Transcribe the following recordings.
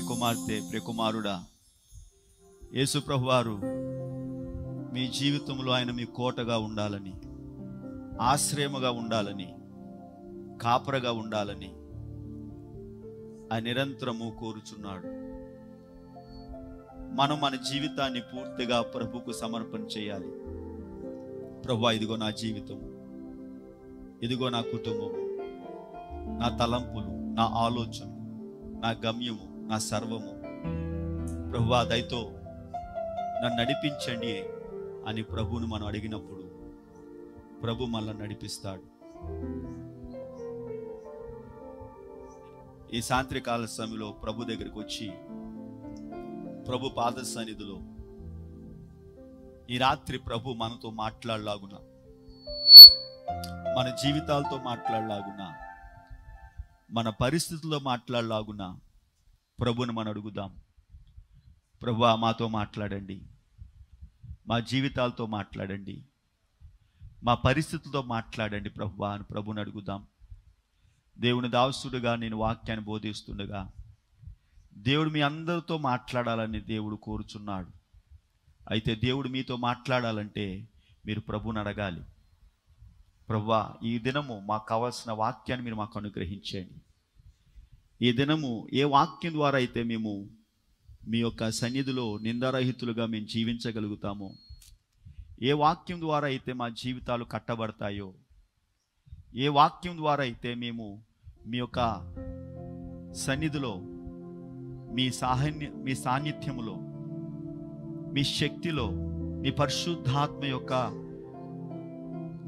ప్రియకుమార్తె ప్రియకుమారుడా ప్రభు వారు మీ జీవితంలో ఆయన మీ కోటగా ఉండాలని ఆశ్రయముగా ఉండాలని కాపరగా ఉండాలని ఆ నిరంతరము కోరుచున్నాడు మనం మన జీవితాన్ని పూర్తిగా ప్రభుకు సమర్పణ చేయాలి ప్రభు ఇదిగో నా జీవితం ఇదిగో నా కుటుంబము నా తలంపులు నా ఆలోచన నా గమ్యము నా సర్వము ప్రభు దయతో నన్ను నడిపించండి అని ప్రభువును మనం అడిగినప్పుడు ప్రభు మళ్ళీ నడిపిస్తాడు ఈ సాంత్రికాల సమయంలో ప్రభు దగ్గరికి వచ్చి ప్రభు పాద సన్నిధిలో ఈ రాత్రి ప్రభు మనతో మాట్లాడలాగున మన జీవితాలతో మాట్లాడలాగున మన పరిస్థితుల్లో మాట్లాడలాగునా ప్రభుని మనం అడుగుదాం ప్రభు మాతో మాట్లాడండి మా జీవితాలతో మాట్లాడండి మా పరిస్థితులతో మాట్లాడండి ప్రభు అని ప్రభుని అడుగుదాం దేవుని దాసుడుగా నేను వాక్యాన్ని బోధిస్తుండగా దేవుడు మీ అందరితో మాట్లాడాలని దేవుడు కోరుచున్నాడు అయితే దేవుడు మీతో మాట్లాడాలంటే మీరు ప్రభుని అడగాలి ప్రభు ఈ దినము మాకు కావాల్సిన వాక్యాన్ని మీరు మాకు అనుగ్రహించండి ఈ దినము ఏ వాక్యం ద్వారా అయితే మేము మీ యొక్క సన్నిధిలో నిందారహితులుగా మేము జీవించగలుగుతామో ఏ వాక్యం ద్వారా అయితే మా జీవితాలు కట్టబడతాయో ఏ వాక్యం ద్వారా అయితే మేము మీ యొక్క సన్నిధిలో మీ సాహన్య మీ సాన్నిధ్యములో మీ శక్తిలో మీ పరిశుద్ధాత్మ యొక్క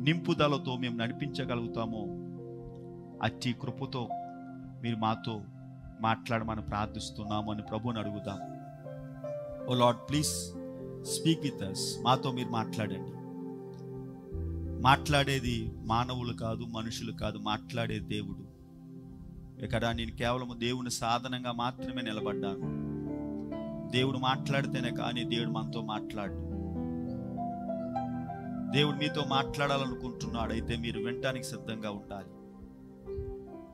నింపుదలతో మేము నడిపించగలుగుతామో అట్టి కృపతో మీరు మాతో మాట్లాడమని ప్రార్థిస్తున్నాము అని ప్రభుని అడుగుదాం oh Lord please speak with us మాతో మీరు మాట్లాడండి మాట్లాడేది మానవులు కాదు మనుషులు కాదు మాట్లాడే దేవుడు ఇక్కడ నేను కేవలం దేవుని సాధనంగా మాత్రమే నిలబడ్డాను దేవుడు మాట్లాడితేనే కానీ దేవుడు మనతో మాట్లాడు దేవుడు మీతో మాట్లాడాలనుకుంటున్నాడు అయితే మీరు వినటానికి సిద్ధంగా ఉండాలి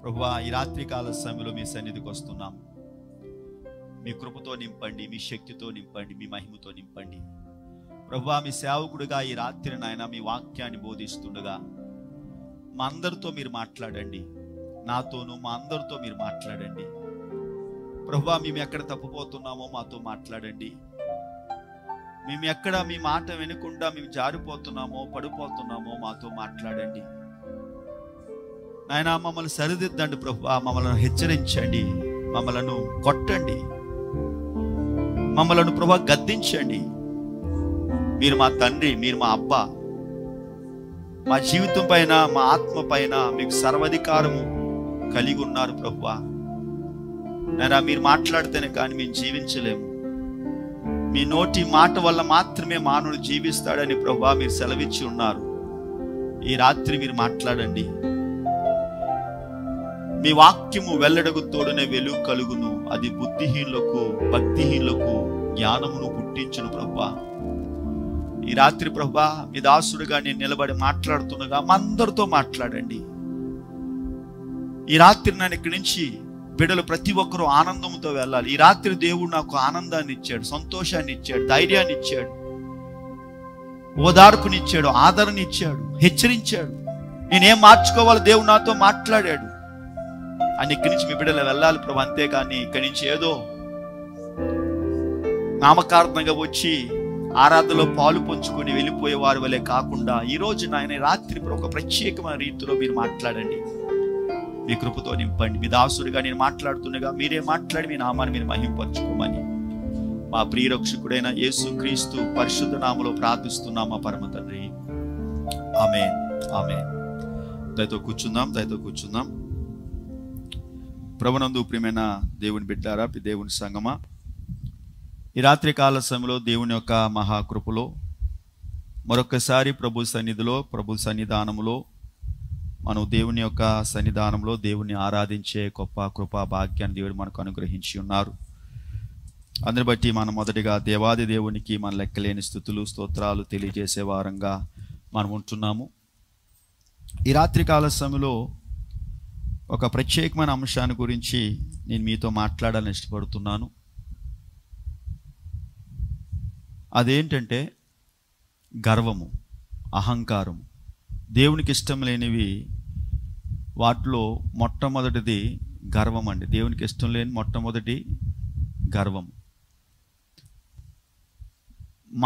ప్రభువా ఈ రాత్రికాల సమయంలో మీ సన్నిధికి వస్తున్నాం మీ కృపతో నింపండి మీ శక్తితో నింపండి మీ మహిమతో నింపండి ప్రభువా మీ సేవకుడిగా ఈ రాత్రి నాయన మీ వాక్యాన్ని బోధిస్తుండగా మా అందరితో మీరు మాట్లాడండి నాతోనూ మా అందరితో మీరు మాట్లాడండి ప్రభువా మేము ఎక్కడ తప్పుపోతున్నామో మాతో మాట్లాడండి మేము ఎక్కడ మీ మాట వినకుండా మేము జారిపోతున్నామో పడిపోతున్నామో మాతో మాట్లాడండి ఆయన మమ్మల్ని సరిదిద్దండి ప్రభు మమ్మల్ని హెచ్చరించండి మమ్మలను కొట్టండి మమ్మలను ప్రభా గద్దించండి మీరు మా తండ్రి మీరు మా అబ్బ మా జీవితం పైన మా ఆత్మ పైన మీకు సర్వాధికారము కలిగి ఉన్నారు ప్రభు నైనా మీరు మాట్లాడితేనే కానీ మేము జీవించలేము మీ నోటి మాట వల్ల మాత్రమే మానవుడు జీవిస్తాడని ప్రభు మీరు సెలవిచ్చి ఉన్నారు ఈ రాత్రి మీరు మాట్లాడండి మీ వాక్యము వెల్లడకు తోడనే వెలుగు కలుగును అది బుద్ధిహీనులకు భక్తిహీనులకు జ్ఞానమును పుట్టించును ప్రభా ఈ రాత్రి ప్రభా మీ దాసుడుగా నేను నిలబడి మాట్లాడుతుండగా మా అందరితో మాట్లాడండి ఈ రాత్రి నన్ను ఇక్కడి నుంచి బిడ్డలు ప్రతి ఒక్కరూ ఆనందంతో వెళ్ళాలి ఈ రాత్రి దేవుడు నాకు ఆనందాన్ని ఇచ్చాడు సంతోషాన్ని ఇచ్చాడు ధైర్యాన్ని ఇచ్చాడు ఓదార్పునిచ్చాడు ఆదరణ ఇచ్చాడు హెచ్చరించాడు నేనేం మార్చుకోవాలి దేవుడు నాతో మాట్లాడాడు అని ఇక్కడి నుంచి మీ బిడ్డలు వెళ్ళాలి ప్రభు అంతేకాని ఇక్కడి నుంచి ఏదో నామకార్థంగా వచ్చి ఆరాధనలో పాలు పంచుకొని వెళ్ళిపోయే వారి వలె కాకుండా ఈరోజు నాయన రాత్రి ఒక ప్రత్యేకమైన రీతిలో మీరు మాట్లాడండి మీ కృపతో నింపండి మీ దాసుడిగా నేను మాట్లాడుతుండగా మీరే మాట్లాడి మీ నామాన్ని మీరు మహింపరచుకోమని మా ప్రియరక్షకుడైన యేసు క్రీస్తు పరిశుద్ధ నామలో ప్రార్థిస్తున్నాం మా పరమ తండ్రి ఆమె ఆమె దయతో కూర్చుందాం దయతో కూర్చుందాం ప్రభునందు ప్రియమైన దేవుని బిడ్డారా దేవుని సంగమా ఈ రాత్రి కాల సమయంలో దేవుని యొక్క మహాకృపలో మరొకసారి ప్రభు సన్నిధిలో ప్రభు సన్నిధానంలో మనం దేవుని యొక్క సన్నిధానంలో దేవుని ఆరాధించే గొప్ప కృపా భాగ్యాన్ని దేవుడు మనకు అనుగ్రహించి ఉన్నారు అందుని బట్టి మనం మొదటిగా దేవాది దేవునికి మన లెక్కలేని స్థుతులు స్తోత్రాలు తెలియజేసే వారంగా మనం ఉంటున్నాము ఈ రాత్రి కాల సమయంలో ఒక ప్రత్యేకమైన అంశాన్ని గురించి నేను మీతో మాట్లాడాలని ఇష్టపడుతున్నాను అదేంటంటే గర్వము అహంకారం దేవునికి ఇష్టం లేనివి వాటిలో మొట్టమొదటిది గర్వం అండి దేవునికి ఇష్టం లేని మొట్టమొదటి గర్వం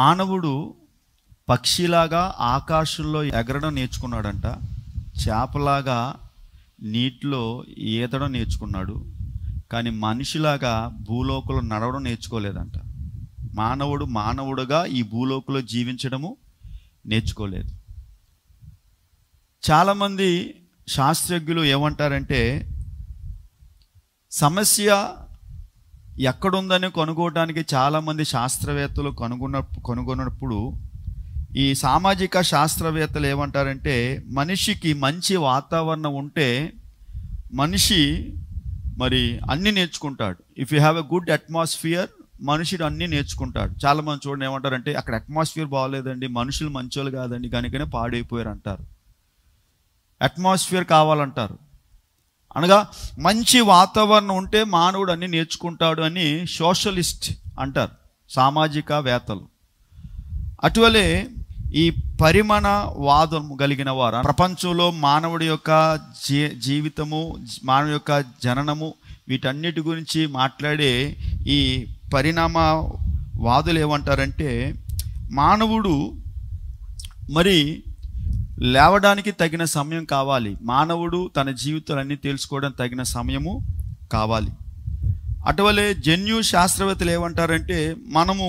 మానవుడు పక్షిలాగా ఆకాశంలో ఎగరడం నేర్చుకున్నాడంట చేపలాగా నీటిలో ఈతడం నేర్చుకున్నాడు కానీ మనిషిలాగా భూలోకంలో నడవడం నేర్చుకోలేదంట మానవుడు మానవుడుగా ఈ భూలోకంలో జీవించడము నేర్చుకోలేదు చాలామంది శాస్త్రజ్ఞులు ఏమంటారంటే సమస్య ఎక్కడుందని కనుగోవడానికి చాలామంది శాస్త్రవేత్తలు కనుగొన్న కనుగొన్నప్పుడు ఈ సామాజిక శాస్త్రవేత్తలు ఏమంటారంటే మనిషికి మంచి వాతావరణం ఉంటే మనిషి మరి అన్నీ నేర్చుకుంటాడు if you have a good atmosphere మనుషుడు అన్నీ నేర్చుకుంటాడు చాలామంది చూడండి ఏమంటారంటే అక్కడ అట్మాస్ఫియర్ బాగోలేదండి మనుషులు మంచోళ్ళు కాదండి కనుకనే పాడైపోయారు అంటారు అట్మాస్ఫియర్ కావాలంటారు అనగా మంచి వాతావరణం ఉంటే మానవుడు అన్ని నేర్చుకుంటాడు అని సోషలిస్ట్ అంటారు సామాజిక వేత్తలు అటువలే ఈ పరిమణ వాదం కలిగిన వారు ప్రపంచంలో మానవుడి యొక్క జీ జీవితము మానవుడి యొక్క జననము వీటన్నిటి గురించి మాట్లాడే ఈ పరిణామ వాదులు ఏమంటారంటే మానవుడు మరి లేవడానికి తగిన సమయం కావాలి మానవుడు తన జీవితాలన్నీ తెలుసుకోవడం తగిన సమయము కావాలి అటువలే జన్యు శాస్త్రవేత్తలు ఏమంటారంటే మనము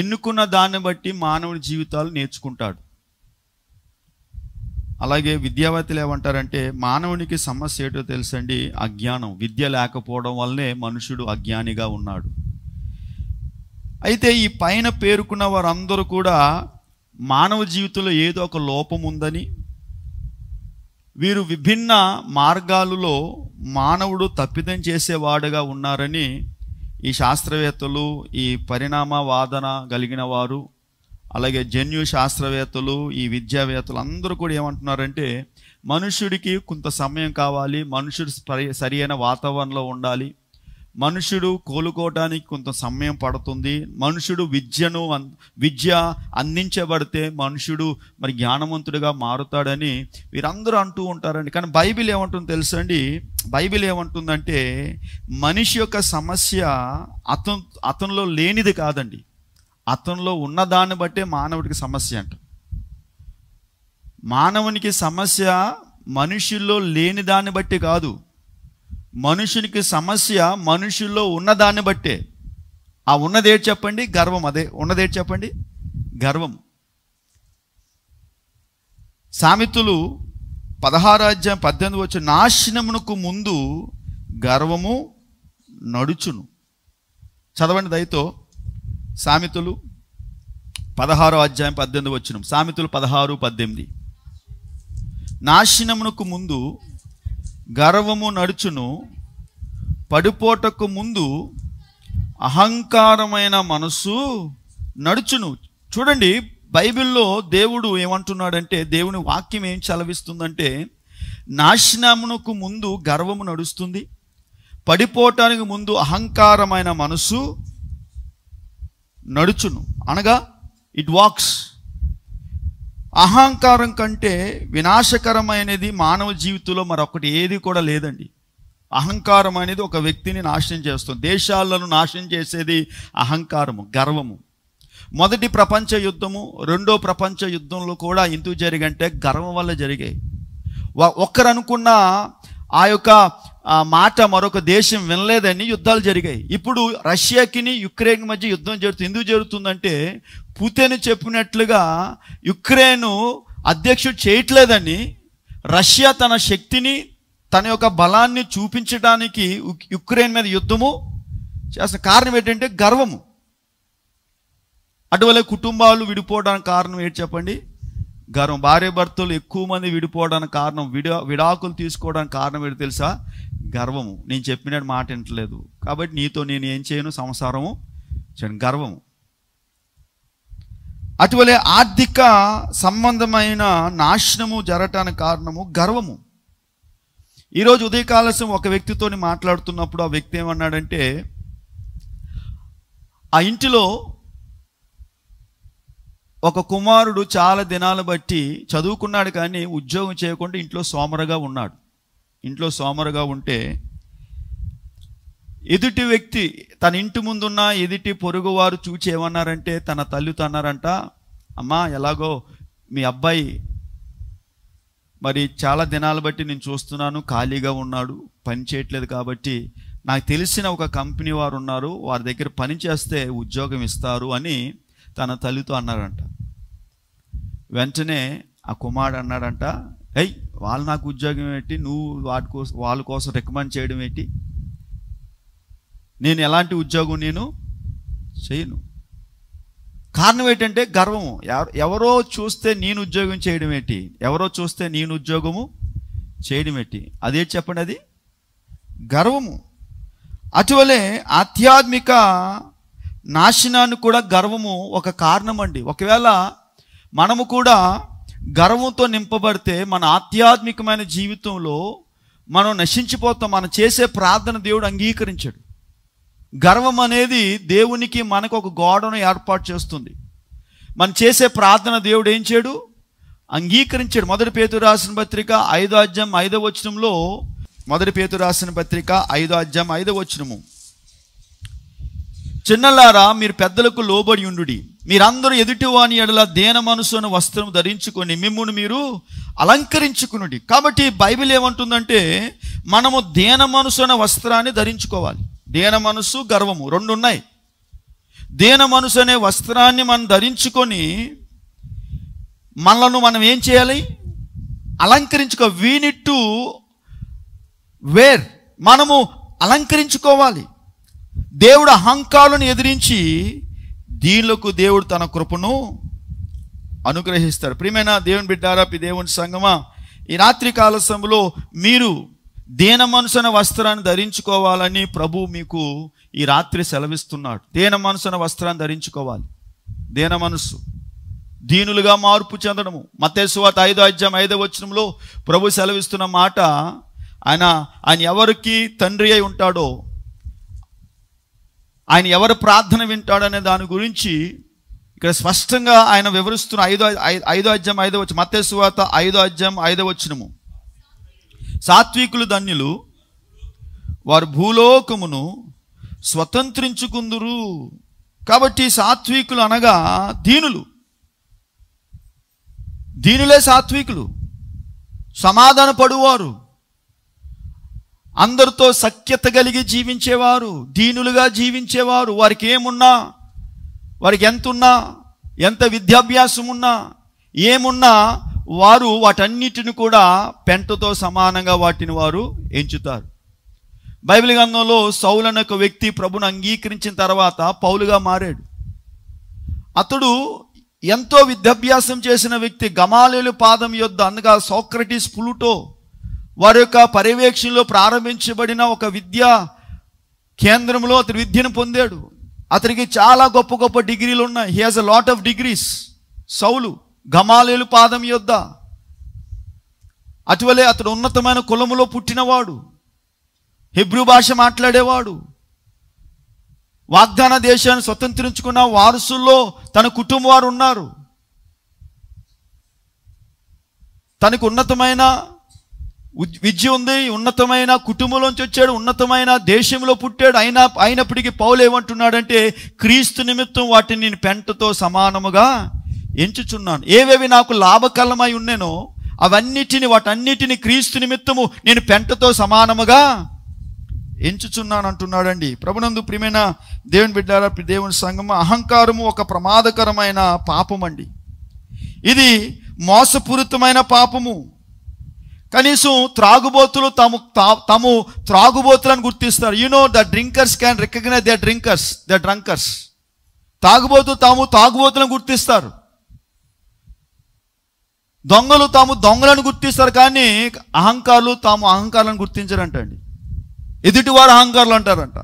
ఎన్నుకున్న దాన్ని బట్టి మానవుని జీవితాలు నేర్చుకుంటాడు అలాగే విద్యావేత్తలు ఏమంటారంటే మానవునికి సమస్య ఏటో తెలుసండి అజ్ఞానం విద్య లేకపోవడం వల్లనే మనుషుడు అజ్ఞానిగా ఉన్నాడు అయితే ఈ పైన పేర్కొన్న వారందరూ కూడా మానవ జీవితంలో ఏదో ఒక లోపం ఉందని వీరు విభిన్న మార్గాలలో మానవుడు తప్పిదం చేసేవాడుగా ఉన్నారని ఈ శాస్త్రవేత్తలు ఈ పరిణామ వాదన కలిగిన వారు అలాగే జన్యు శాస్త్రవేత్తలు ఈ విద్యావేత్తలు అందరూ కూడా ఏమంటున్నారంటే మనుషుడికి కొంత సమయం కావాలి మనుషుడు సరి అయిన వాతావరణంలో ఉండాలి మనుషుడు కోలుకోవడానికి కొంత సమయం పడుతుంది మనుషుడు విద్యను విద్య అందించబడితే మనుషుడు మరి జ్ఞానవంతుడిగా మారుతాడని వీరందరూ అంటూ ఉంటారండి కానీ బైబిల్ ఏమంటుంది తెలుసండి బైబిల్ ఏమంటుందంటే మనిషి యొక్క సమస్య అతను అతనిలో లేనిది కాదండి అతనిలో ఉన్న దాన్ని బట్టే మానవుడికి సమస్య అంట మానవునికి సమస్య మనుషుల్లో లేని దాన్ని బట్టి కాదు మనుషునికి సమస్య మనుషుల్లో ఉన్నదాన్ని బట్టే ఆ ఉన్నదే చెప్పండి గర్వం అదే ఉన్నదేటి చెప్పండి గర్వం సామెతులు పదహారాధ్యాయం పద్దెనిమిది వచ్చిన నాశనమునకు ముందు గర్వము నడుచును చదవండి దయతో సామెతులు పదహారో అధ్యాయం పద్దెనిమిది వచ్చిన సామెతులు పదహారు పద్దెనిమిది నాశనమునకు ముందు గర్వము నడుచును పడిపోటకు ముందు అహంకారమైన మనస్సు నడుచును చూడండి బైబిల్లో దేవుడు ఏమంటున్నాడంటే దేవుని వాక్యం ఏం చలవిస్తుందంటే నాశనమునకు ముందు గర్వము నడుస్తుంది పడిపోవటానికి ముందు అహంకారమైన మనసు నడుచును అనగా ఇట్ వాక్స్ అహంకారం కంటే వినాశకరమైనది మానవ జీవితంలో మరొకటి ఏది కూడా లేదండి అహంకారం అనేది ఒక వ్యక్తిని నాశనం చేస్తుంది దేశాలను నాశనం చేసేది అహంకారము గర్వము మొదటి ప్రపంచ యుద్ధము రెండో ప్రపంచ యుద్ధంలో కూడా ఎందుకు జరిగంటే గర్వం వల్ల జరిగాయి ఒకరు అనుకున్న ఆ యొక్క మాట మరొక దేశం వినలేదని యుద్ధాలు జరిగాయి ఇప్పుడు రష్యాకిని యుక్రెయిన్ మధ్య యుద్ధం జరుగుతుంది ఎందుకు జరుగుతుందంటే పుతేను చెప్పినట్లుగా యుక్రెయిన్ అధ్యక్షుడు చేయట్లేదని రష్యా తన శక్తిని తన యొక్క బలాన్ని చూపించడానికి యుక్రెయిన్ మీద యుద్ధము చేసిన కారణం ఏంటంటే గర్వము అటువలే కుటుంబాలు విడిపోవడానికి కారణం ఏంటి చెప్పండి గర్వం భార్య భర్తలు ఎక్కువ మంది విడిపోవడానికి కారణం విడా విడాకులు తీసుకోవడానికి కారణం ఏంటి తెలుసా గర్వము నేను చెప్పిన మాట వింటలేదు కాబట్టి నీతో నేను ఏం చేయను సంసారము చేయను గర్వము అటువలే ఆర్థిక సంబంధమైన నాశనము జరగటానికి కారణము గర్వము ఈరోజు ఉదయకాలస్యం ఒక వ్యక్తితోని మాట్లాడుతున్నప్పుడు ఆ వ్యక్తి ఏమన్నాడంటే ఆ ఇంటిలో ఒక కుమారుడు చాలా దినాలు బట్టి చదువుకున్నాడు కానీ ఉద్యోగం చేయకుండా ఇంట్లో సోమరగా ఉన్నాడు ఇంట్లో సోమరగా ఉంటే ఎదుటి వ్యక్తి తన ఇంటి ముందున్న ఎదుటి పొరుగువారు చూచి ఏమన్నారంటే తన తల్లితో అన్నారంట అమ్మా ఎలాగో మీ అబ్బాయి మరి చాలా దినాలు బట్టి నేను చూస్తున్నాను ఖాళీగా ఉన్నాడు పని చేయట్లేదు కాబట్టి నాకు తెలిసిన ఒక కంపెనీ వారు ఉన్నారు వారి దగ్గర పని చేస్తే ఉద్యోగం ఇస్తారు అని తన తల్లితో అన్నారంట వెంటనే ఆ కుమారుడు అన్నాడంట ఎయ్ వాళ్ళు నాకు ఉద్యోగం ఏంటి నువ్వు వాటి కోసం వాళ్ళ కోసం రికమెండ్ చేయడం ఏంటి నేను ఎలాంటి ఉద్యోగం నేను చేయను కారణం ఏంటంటే గర్వము ఎవరో చూస్తే నేను ఉద్యోగం చేయడం ఏంటి ఎవరో చూస్తే నేను ఉద్యోగము చేయడం ఏంటి అదే చెప్పండి అది గర్వము అటువలే ఆధ్యాత్మిక నాశనాన్ని కూడా గర్వము ఒక కారణం అండి ఒకవేళ మనము కూడా గర్వంతో నింపబడితే మన ఆధ్యాత్మికమైన జీవితంలో మనం నశించిపోతాం మనం చేసే ప్రార్థన దేవుడు అంగీకరించాడు గర్వం అనేది దేవునికి మనకు ఒక గోడను ఏర్పాటు చేస్తుంది మనం చేసే ప్రార్థన దేవుడు ఏం చేయడు అంగీకరించాడు మొదటి పేతు రాసిన పత్రిక ఐదో అధ్యాయం ఐదో వచనంలో మొదటి పేతు రాసిన పత్రిక ఐదో అధ్యాయం ఐదో వచనము చిన్నలారా మీరు పెద్దలకు లోబడి ఉండు మీరందరూ ఎదుటివాని ఎడల దేన మనసు వస్త్రం ధరించుకొని మిమ్మల్ని మీరు అలంకరించుకునుడి కాబట్టి బైబిల్ ఏమంటుందంటే మనము దేన మనసు అనే వస్త్రాన్ని ధరించుకోవాలి దేన మనసు గర్వము రెండు ఉన్నాయి దేన మనసు అనే వస్త్రాన్ని మనం ధరించుకొని మనలను మనం ఏం చేయాలి అలంకరించుకో వీ టు వేర్ మనము అలంకరించుకోవాలి దేవుడు అహంకాలను ఎదిరించి దీనిలకు దేవుడు తన కృపను అనుగ్రహిస్తాడు ప్రియమైన దేవుని బిడ్డారా దేవుని సంగమా ఈ రాత్రి కాల సమయంలో మీరు దేన మనుషన వస్త్రాన్ని ధరించుకోవాలని ప్రభు మీకు ఈ రాత్రి సెలవిస్తున్నాడు దేన మనుషన వస్త్రాన్ని ధరించుకోవాలి దేన మనస్సు దీనులుగా మార్పు చెందడము మతేశ్వాత ఐదో అధ్యాయం ఐదో వచనంలో ప్రభు సెలవిస్తున్న మాట ఆయన ఆయన ఎవరికి తండ్రి అయి ఉంటాడో ఆయన ఎవరు ప్రార్థన వింటాడనే దాని గురించి ఇక్కడ స్పష్టంగా ఆయన వివరిస్తున్న ఐదో ఐదో అధ్యాయం ఐదో వచ్చి మత్తే సువాత ఐదో అధ్యాయం ఐదో వచ్చినము సాత్వికులు ధన్యులు వారు భూలోకమును స్వతంత్రించుకుందురు కాబట్టి సాత్వికులు అనగా దీనులు దీనులే సాత్వికులు సమాధాన పడువారు అందరితో సఖ్యత కలిగి జీవించేవారు దీనులుగా జీవించేవారు వారికి ఏమున్నా వారికి ఎంత ఉన్నా ఎంత విద్యాభ్యాసం ఉన్నా ఏమున్నా వారు వాటన్నిటిని కూడా పెంటతో సమానంగా వాటిని వారు ఎంచుతారు బైబిల్ గ్రంథంలో సౌలు అనే ఒక వ్యక్తి ప్రభును అంగీకరించిన తర్వాత పౌలుగా మారాడు అతడు ఎంతో విద్యాభ్యాసం చేసిన వ్యక్తి గమాలేలు పాదం యొద్ద అందుగా సోక్రటీస్ ప్లూటో వారి యొక్క పర్యవేక్షణలో ప్రారంభించబడిన ఒక విద్యా కేంద్రంలో అతడు విద్యను పొందాడు అతనికి చాలా గొప్ప గొప్ప డిగ్రీలు ఉన్నాయి he has a lot of degrees సౌలు గమాలేలు పాదం యొద్ద అటువలే అతడు ఉన్నతమైన కులములో పుట్టినవాడు హిబ్రూ భాష మాట్లాడేవాడు వాగ్దాన దేశాన్ని స్వతంత్రించుకున్న వారసుల్లో తన కుటుంబం వారు ఉన్నారు తనకు ఉన్నతమైన విద్య ఉంది ఉన్నతమైన కుటుంబంలోంచి వచ్చాడు ఉన్నతమైన దేశంలో పుట్టాడు అయినా అయినప్పటికీ పౌలు ఏమంటున్నాడంటే క్రీస్తు నిమిత్తం వాటిని నేను పెంటతో సమానముగా ఎంచుచున్నాను ఏవేవి నాకు లాభకలమై ఉన్నానో అవన్నిటిని వాటన్నిటిని క్రీస్తు నిమిత్తము నేను పెంటతో సమానముగా ఎంచుచున్నాను అంటున్నాడండి ప్రభునందు ప్రియమైన దేవుని బిడ్డారా దేవుని సంగమ అహంకారము ఒక ప్రమాదకరమైన పాపం అండి ఇది మోసపూరితమైన పాపము కనీసం త్రాగుబోతులు తాము తాము త్రాగుబోతులను గుర్తిస్తారు you know the drinkers can recognise the drinkers the drunkers తాగుబోతులు తాము తాగుబోతులను గుర్తిస్తారు దొంగలు తాము దొంగలను గుర్తిస్తారు కానీ అహంకారులు తాము అహంకారాలను గుర్తించరంటండి ఎదుటివారు అహంకారులు అంటారంట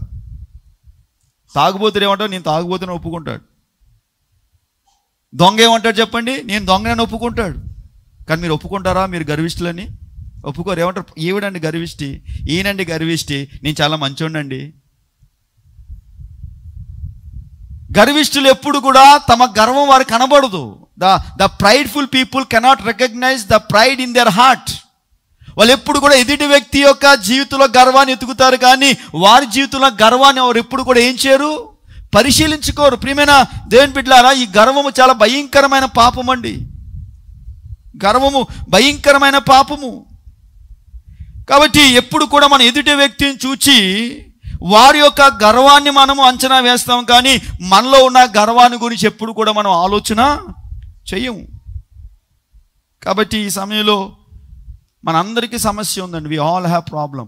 తాగుబోతులు ఏమంటారు నేను తాగుబోతుని ఒప్పుకుంటాడు దొంగ ఏమంటాడు చెప్పండి నేను దొంగలను ఒప్పుకుంటాడు కానీ మీరు ఒప్పుకుంటారా మీరు గర్విష్ఠులని ఒప్పుకోరు ఏమంటారు ఈవిడండి గర్విష్టి ఈయనండి గర్విష్టి నేను చాలా మంచోండండి గర్విష్ఠులు ఎప్పుడు కూడా తమ గర్వం వారు కనబడదు the the prideful people cannot recognise the pride in their heart వాళ్ళు ఎప్పుడు కూడా ఎదుటి వ్యక్తి యొక్క జీవితంలో గర్వాన్ని ఎతుకుతారు కానీ వారి జీవితంలో గర్వాన్ని వారు ఎప్పుడు కూడా ఏం చేయరు పరిశీలించుకోరు ప్రియమైన దేవుని బిడ్డలారా ఈ గర్వము చాలా భయంకరమైన పాపం అండి గర్వము భయంకరమైన పాపము కాబట్టి ఎప్పుడు కూడా మన ఎదుటి వ్యక్తిని చూచి వారి యొక్క గర్వాన్ని మనము అంచనా వేస్తాం కానీ మనలో ఉన్న గర్వాన్ని గురించి ఎప్పుడు కూడా మనం ఆలోచన చెయ్యము కాబట్టి ఈ సమయంలో మనందరికీ సమస్య ఉందండి వి ఆల్ హ్యావ్ ప్రాబ్లం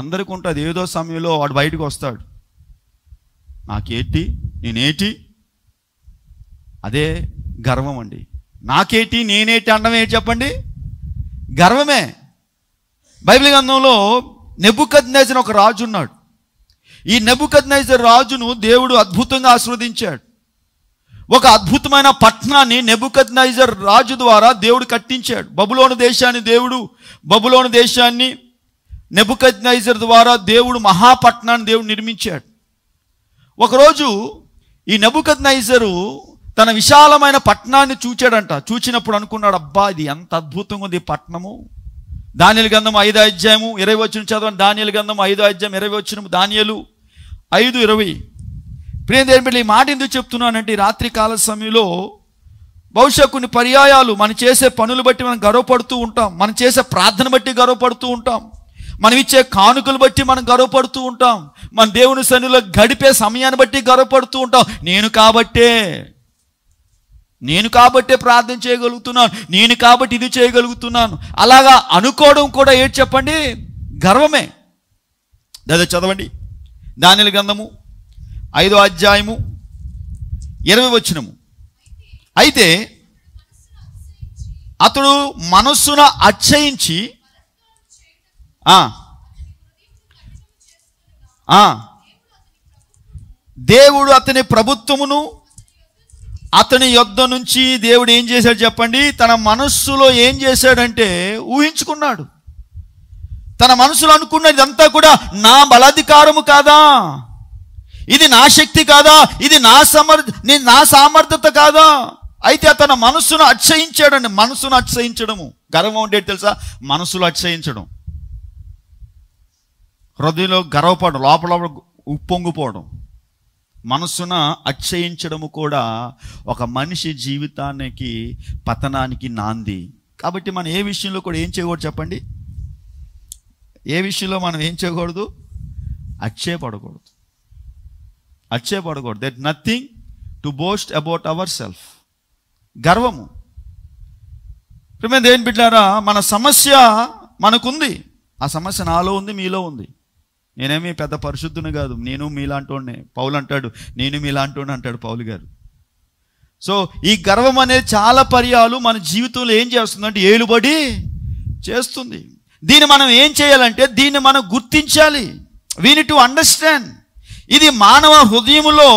అందరికీ ఉంటుంది ఏదో సమయంలో వాడు బయటకు వస్తాడు నాకేటి నేనేటి అదే గర్వం అండి నాకేటి నేనేటి అండమే ఏంటి చెప్పండి గర్వమే బైబిల్ గ్రంథంలో నెబుకద్నైజర్ ఒక రాజు ఉన్నాడు ఈ నెబుకద్నైజర్ రాజును దేవుడు అద్భుతంగా ఆస్వాదించాడు ఒక అద్భుతమైన పట్టణాన్ని నెబుకద్నైజర్ రాజు ద్వారా దేవుడు కట్టించాడు బబులోని దేశాన్ని దేవుడు బబులోని దేశాన్ని నెబుకద్నైజర్ ద్వారా దేవుడు మహాపట్నాన్ని దేవుడు నిర్మించాడు ఒకరోజు ఈ నెబుకద్నైజరు తన విశాలమైన పట్టణాన్ని చూచాడంట చూచినప్పుడు అనుకున్నాడు అబ్బా ఇది ఎంత అద్భుతంగా ఉంది పట్టణము దానియలు గంధం ఐదో అధ్యాయము ఇరవై వచ్చిన చదవండి దానియలు గంధం ఐదో అధ్యాయం ఇరవై వచ్చిన దానియలు ఐదు ఇరవై ప్రేమ దేని ఈ మాట ఎందుకు చెప్తున్నానంటే రాత్రి కాల సమయంలో బహుశా కొన్ని పర్యాయాలు మనం చేసే పనులు బట్టి మనం గర్వపడుతూ ఉంటాం మనం చేసే ప్రార్థన బట్టి గర్వపడుతూ ఉంటాం మనం ఇచ్చే కానుకలు బట్టి మనం గర్వపడుతూ ఉంటాం మన దేవుని సన్నిలో గడిపే సమయాన్ని బట్టి గర్వపడుతూ ఉంటాం నేను కాబట్టే నేను కాబట్టే ప్రార్థన చేయగలుగుతున్నాను నేను కాబట్టి ఇది చేయగలుగుతున్నాను అలాగా అనుకోవడం కూడా ఏం చెప్పండి గర్వమే దాదా చదవండి దానిల గ్రంథము ఐదో అధ్యాయము ఇరవై వచ్చినము అయితే అతడు మనస్సున అచ్చయించి దేవుడు అతని ప్రభుత్వమును అతని యొద్ నుంచి దేవుడు ఏం చేశాడు చెప్పండి తన మనస్సులో ఏం చేశాడంటే ఊహించుకున్నాడు తన మనసులో అనుకున్నది ఇదంతా కూడా నా బలాధికారము కాదా ఇది నా శక్తి కాదా ఇది నా సమర్థ నేను నా సామర్థ్యత కాదా అయితే అతను మనస్సును అత్సహించాడండి మనసును అత్సహించడము గర్వం ఉండేది తెలుసా మనసులో అత్సహించడం హృదయంలో గర్వపడడం లోపల ఉప్పొంగిపోవడం మనసున అక్షయించడము కూడా ఒక మనిషి జీవితానికి పతనానికి నాంది కాబట్టి మనం ఏ విషయంలో కూడా ఏం చేయకూడదు చెప్పండి ఏ విషయంలో మనం ఏం చేయకూడదు అచ్చేపడకూడదు అక్షయపడకూడదు that nothing to boast about our self గర్వము మీద ఏం బిడ్డారా మన సమస్య మనకుంది ఆ సమస్య నాలో ఉంది మీలో ఉంది నేనేమి పెద్ద పరిశుద్ధుని కాదు నేను మీలాంటోడినే పౌలు అంటాడు నేను మీలాంటోడు అంటాడు పౌలు గారు సో ఈ గర్వం అనేది చాలా పర్యాలు మన జీవితంలో ఏం చేస్తుందంటే ఏలుబడి చేస్తుంది దీన్ని మనం ఏం చేయాలంటే దీన్ని మనం గుర్తించాలి వీని టు అండర్స్టాండ్ ఇది మానవ హృదయంలో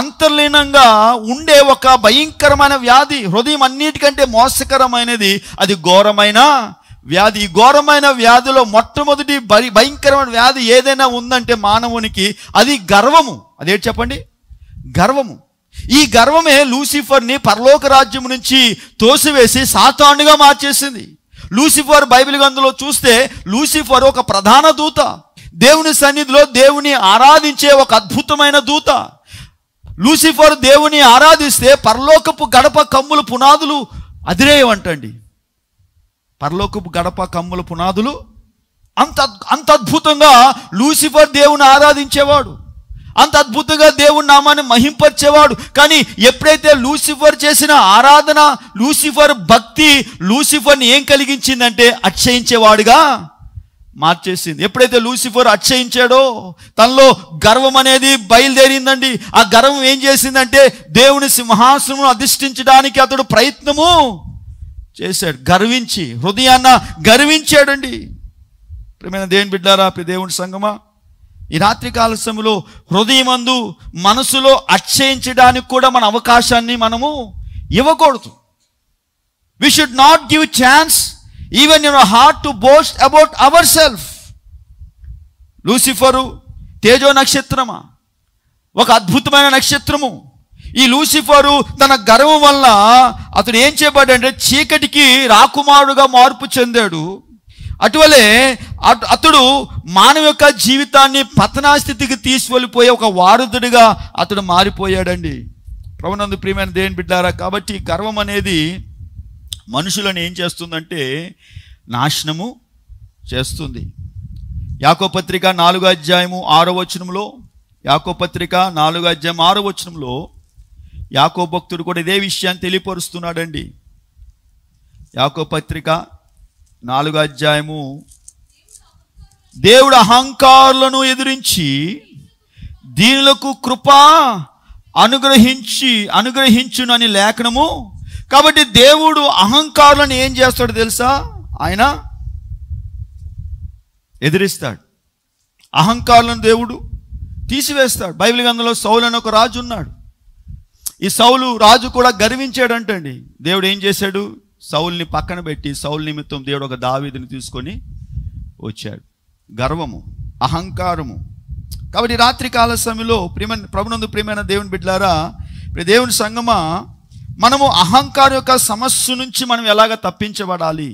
అంతర్లీనంగా ఉండే ఒక భయంకరమైన వ్యాధి హృదయం అన్నిటికంటే మోసకరమైనది అది ఘోరమైన వ్యాధి ఈ ఘోరమైన వ్యాధిలో మొట్టమొదటి భరి భయంకరమైన వ్యాధి ఏదైనా ఉందంటే మానవునికి అది గర్వము అదేంటి చెప్పండి గర్వము ఈ గర్వమే లూసిఫర్ని పరలోక రాజ్యం నుంచి తోసివేసి సాతానుగా మార్చేసింది లూసిఫర్ బైబిల్ గందులో చూస్తే లూసిఫర్ ఒక ప్రధాన దూత దేవుని సన్నిధిలో దేవుని ఆరాధించే ఒక అద్భుతమైన దూత లూసిఫర్ దేవుని ఆరాధిస్తే పరలోకపు గడప కమ్ములు పునాదులు అదిరేయమంటండి పరలోకపు గడప కమ్ముల పునాదులు అంత అంత అద్భుతంగా లూసిఫర్ దేవుని ఆరాధించేవాడు అంత అద్భుతంగా దేవుని నామాన్ని మహింపరిచేవాడు కానీ ఎప్పుడైతే లూసిఫర్ చేసిన ఆరాధన లూసిఫర్ భక్తి లూసిఫర్ని ఏం కలిగించిందంటే అక్షయించేవాడుగా మార్చేసింది ఎప్పుడైతే లూసిఫర్ అక్షయించాడో తనలో గర్వం అనేది బయలుదేరిందండి ఆ గర్వం ఏం చేసిందంటే దేవుని సింహాసనం అధిష్ఠించడానికి అతడు ప్రయత్నము చేశాడు గర్వించి హృదయాన్న గర్వించాడండి ప్రేమైన దేవుని బిడ్డారా ప్రి దేవుని సంగమా ఈ రాత్రి కాల సమయంలో హృదయమందు మనసులో అక్షయించడానికి కూడా మన అవకాశాన్ని మనము ఇవ్వకూడదు we should not give chance even your heart to boast about our self Lucifer తేజో నక్షత్రమా ఒక అద్భుతమైన నక్షత్రము ఈ లూసిఫరు తన గర్వం వల్ల అతడు ఏం చేయబడ్డాడంటే చీకటికి రాకుమారుడుగా మార్పు చెందాడు అటువలే అతడు మానవ యొక్క జీవితాన్ని పతనాస్థితికి తీసుకెళ్ళిపోయే ఒక వారధుడిగా అతడు మారిపోయాడండి ప్రభునందు ప్రియమైన దేని బిడ్డారా కాబట్టి గర్వం అనేది మనుషులను ఏం చేస్తుందంటే నాశనము చేస్తుంది యాకోపత్రిక నాలుగో అధ్యాయము ఆరో వచనంలో యాకోపత్రిక నాలుగో అధ్యాయం ఆరో వచనంలో యాకో భక్తుడు కూడా ఇదే విషయాన్ని తెలియపరుస్తున్నాడండి యాకో పత్రిక నాలుగు అధ్యాయము దేవుడు అహంకారులను ఎదిరించి దీనులకు కృప అనుగ్రహించి అనుగ్రహించునని లేఖనము కాబట్టి దేవుడు అహంకారులను ఏం చేస్తాడు తెలుసా ఆయన ఎదిరిస్తాడు అహంకారులను దేవుడు తీసివేస్తాడు బైబిల్ గంధంలో సౌలు ఒక రాజు ఉన్నాడు ఈ సౌలు రాజు కూడా గర్వించాడంటండి దేవుడు ఏం చేశాడు సౌల్ని పక్కన పెట్టి సౌల్ నిమిత్తం దేవుడు ఒక దావీదిని తీసుకొని వచ్చాడు గర్వము అహంకారము కాబట్టి రాత్రి కాల సమయంలో ప్రేమ ప్రభునందు ప్రేమైన దేవుని బిడ్డారా దేవుని సంగమా మనము అహంకారం యొక్క సమస్య నుంచి మనం ఎలాగ తప్పించబడాలి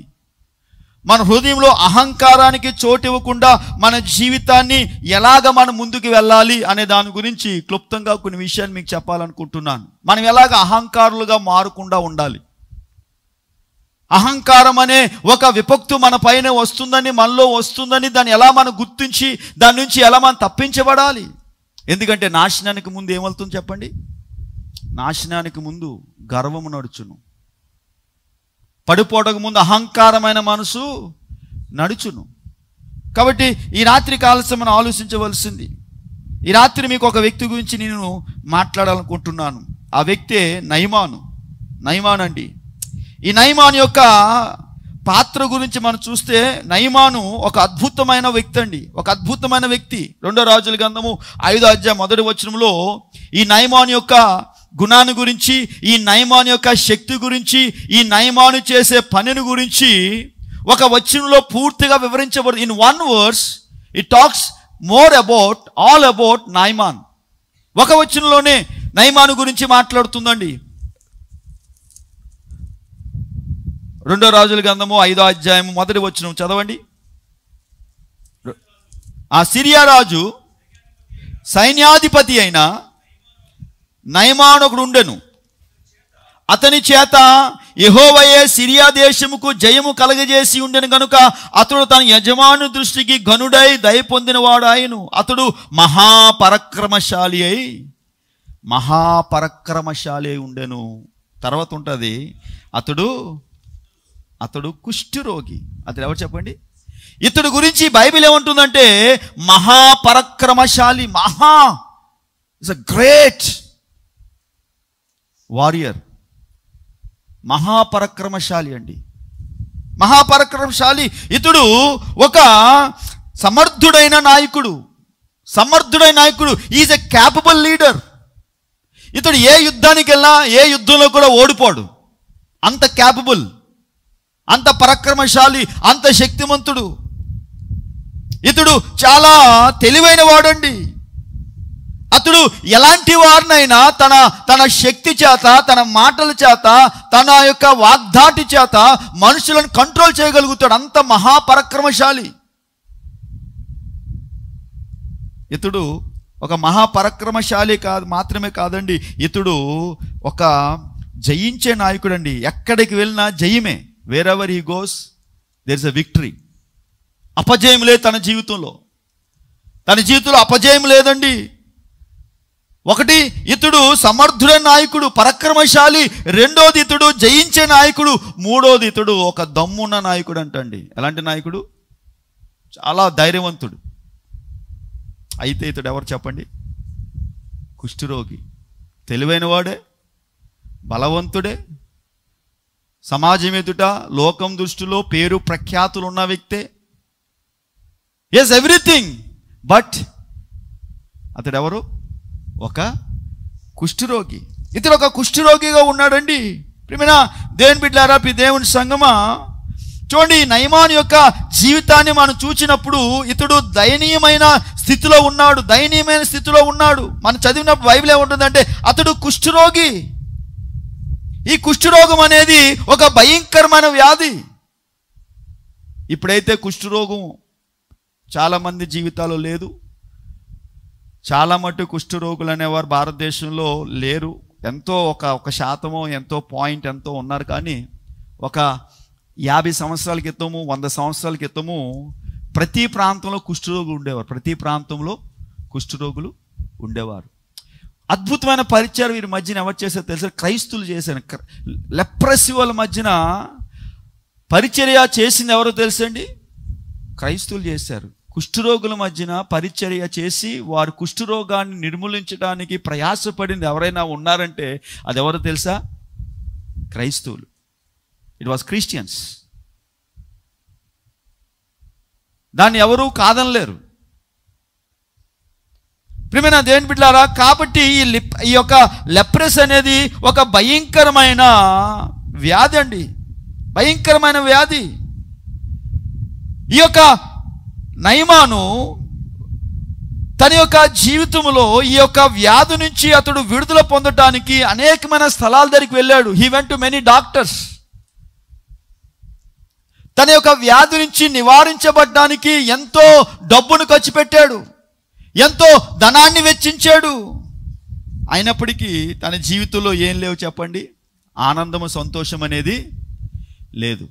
మన హృదయంలో అహంకారానికి చోటు ఇవ్వకుండా మన జీవితాన్ని ఎలాగ మనం ముందుకు వెళ్ళాలి అనే దాని గురించి క్లుప్తంగా కొన్ని విషయాన్ని మీకు చెప్పాలనుకుంటున్నాను మనం ఎలాగ అహంకారులుగా మారకుండా ఉండాలి అహంకారం అనే ఒక విపక్తు మన పైన వస్తుందని మనలో వస్తుందని దాన్ని ఎలా మనం గుర్తించి దాని నుంచి ఎలా మనం తప్పించబడాలి ఎందుకంటే నాశనానికి ముందు ఏమవుతుంది చెప్పండి నాశనానికి ముందు గర్వము నడుచును పడిపోవడం ముందు అహంకారమైన మనసు నడుచును కాబట్టి ఈ రాత్రి కాలసం మనం ఆలోచించవలసింది ఈ రాత్రి మీకు ఒక వ్యక్తి గురించి నేను మాట్లాడాలనుకుంటున్నాను ఆ వ్యక్తే నైమాను నయమాన్ అండి ఈ నైమాన్ యొక్క పాత్ర గురించి మనం చూస్తే నైమాను ఒక అద్భుతమైన వ్యక్తి అండి ఒక అద్భుతమైన వ్యక్తి రెండో రాజుల గ్రంథము ఐదో అధ్యాయ మొదటి వచనంలో ఈ నయమాన్ యొక్క గుణాన్ని గురించి ఈ నయమాని యొక్క శక్తి గురించి ఈ నయమాను చేసే పనిని గురించి ఒక వచనంలో పూర్తిగా వివరించబడు in one words it talks more about all about Naaman ఒక వచనంలోనే నైమాను గురించి మాట్లాడుతుందండి రెండో రాజుల గ్రంథము ఐదో అధ్యాయము మొదటి వచనం చదవండి ఆ సిరియా రాజు సైన్యాధిపతి అయిన నయమానొకడు ఉండెను అతని చేత యహోవయే సిరియా దేశముకు జయము కలగజేసి ఉండెను గనుక అతడు తన యజమాను దృష్టికి గనుడై దయ పొందినవాడాయను అతడు మహాపరక్రమశాలి అయి మహాపరక్రమశాలి అయి ఉండెను తర్వాత ఉంటుంది అతడు అతడు కుష్ఠరోగి అతడు ఎవరు చెప్పండి ఇతడు గురించి బైబిల్ ఏమంటుందంటే మహాపరక్రమశాలి మహా ఇట్స్ అ గ్రేట్ వారియర్ మహాపరాక్రమశాలి అండి మహాపరాక్రమశాలి ఇతడు ఒక సమర్థుడైన నాయకుడు సమర్థుడైన నాయకుడు ఈజ్ ఎ క్యాపబుల్ లీడర్ ఇతడు ఏ యుద్ధానికి వెళ్ళినా ఏ యుద్ధంలో కూడా ఓడిపోడు అంత క్యాపబుల్ అంత పరాక్రమశాలి అంత శక్తిమంతుడు ఇతడు చాలా తెలివైన వాడండి అతడు ఎలాంటి వారినైనా తన తన శక్తి చేత తన మాటల చేత తన యొక్క వాగ్దాటి చేత మనుషులను కంట్రోల్ చేయగలుగుతాడు అంత మహాపరాక్రమశాలి ఇతడు ఒక మహాపరాక్రమశాలి కాదు మాత్రమే కాదండి ఇతడు ఒక జయించే నాయకుడు అండి ఎక్కడికి వెళ్ళినా జయమే wherever he goes there is a victory అపజయం లేదు తన జీవితంలో తన జీవితంలో అపజయం లేదండి ఒకటి ఇతడు సమర్థుడ నాయకుడు పరాక్రమశాలి రెండోది ఇతడు జయించే నాయకుడు మూడోది ఇతడు ఒక దమ్మున్న నాయకుడు అంటండి ఎలాంటి నాయకుడు చాలా ధైర్యవంతుడు అయితే ఇతడు ఎవరు చెప్పండి కుష్ఠరోగి తెలివైనవాడే బలవంతుడే సమాజం ఎదుట లోకం దృష్టిలో పేరు ప్రఖ్యాతులు ఉన్న వ్యక్తే ఎస్ ఎవ్రీథింగ్ బట్ అతడెవరు ఒక కుష్ఠరోగి ఇతడు ఒక కుష్ఠరోగిగా ఉన్నాడండి ప్రిమినా దేవుని బిడ్డారా పి దేవుని సంగమా చూడండి నయమాన్ యొక్క జీవితాన్ని మనం చూచినప్పుడు ఇతడు దయనీయమైన స్థితిలో ఉన్నాడు దయనీయమైన స్థితిలో ఉన్నాడు మనం చదివినప్పుడు బైబిల్ ఏముంటుందంటే అతడు కుష్ఠరోగి ఈ కుష్ఠరోగం అనేది ఒక భయంకరమైన వ్యాధి ఇప్పుడైతే కుష్ఠరోగం చాలామంది జీవితాలు లేదు చాలా మటు కుష్ఠరోగులు అనేవారు భారతదేశంలో లేరు ఎంతో ఒక ఒక శాతమో ఎంతో పాయింట్ ఎంతో ఉన్నారు కానీ ఒక యాభై సంవత్సరాల క్రితము వంద సంవత్సరాల క్రితము ప్రతి ప్రాంతంలో కుష్ఠరోగులు ఉండేవారు ప్రతి ప్రాంతంలో కుష్ఠరోగులు ఉండేవారు అద్భుతమైన పరిచయం వీరి మధ్యన ఎవరు చేశారు తెలుసు క్రైస్తులు చేశారు లెప్రసి వాళ్ళ మధ్యన పరిచర్య చేసింది ఎవరో తెలుసండి క్రైస్తువులు చేశారు కుష్ఠరోగుల మధ్యన పరిచర్య చేసి వారు కుష్ఠరోగాన్ని నిర్మూలించడానికి ప్రయాసపడింది ఎవరైనా ఉన్నారంటే అది ఎవరు తెలుసా క్రైస్తవులు ఇట్ వాస్ క్రిస్టియన్స్ దాన్ని ఎవరూ కాదనలేరు ప్రియమైన దేవుని బిడ్డారా కాబట్టి ఈ లిప్ ఈ యొక్క లెప్రెస్ అనేది ఒక భయంకరమైన వ్యాధి అండి భయంకరమైన వ్యాధి ఈ యొక్క నయమాను తన యొక్క జీవితంలో ఈ యొక్క వ్యాధి నుంచి అతడు విడుదల పొందటానికి అనేకమైన స్థలాల దగ్గరికి వెళ్ళాడు he went to many doctors తన యొక్క వ్యాధి నుంచి నివారించబడ్డానికి ఎంతో డబ్బును ఖర్చు పెట్టాడు ఎంతో ధనాన్ని వెచ్చించాడు అయినప్పటికీ తన జీవితంలో ఏం లేవు చెప్పండి ఆనందము సంతోషం అనేది లేదు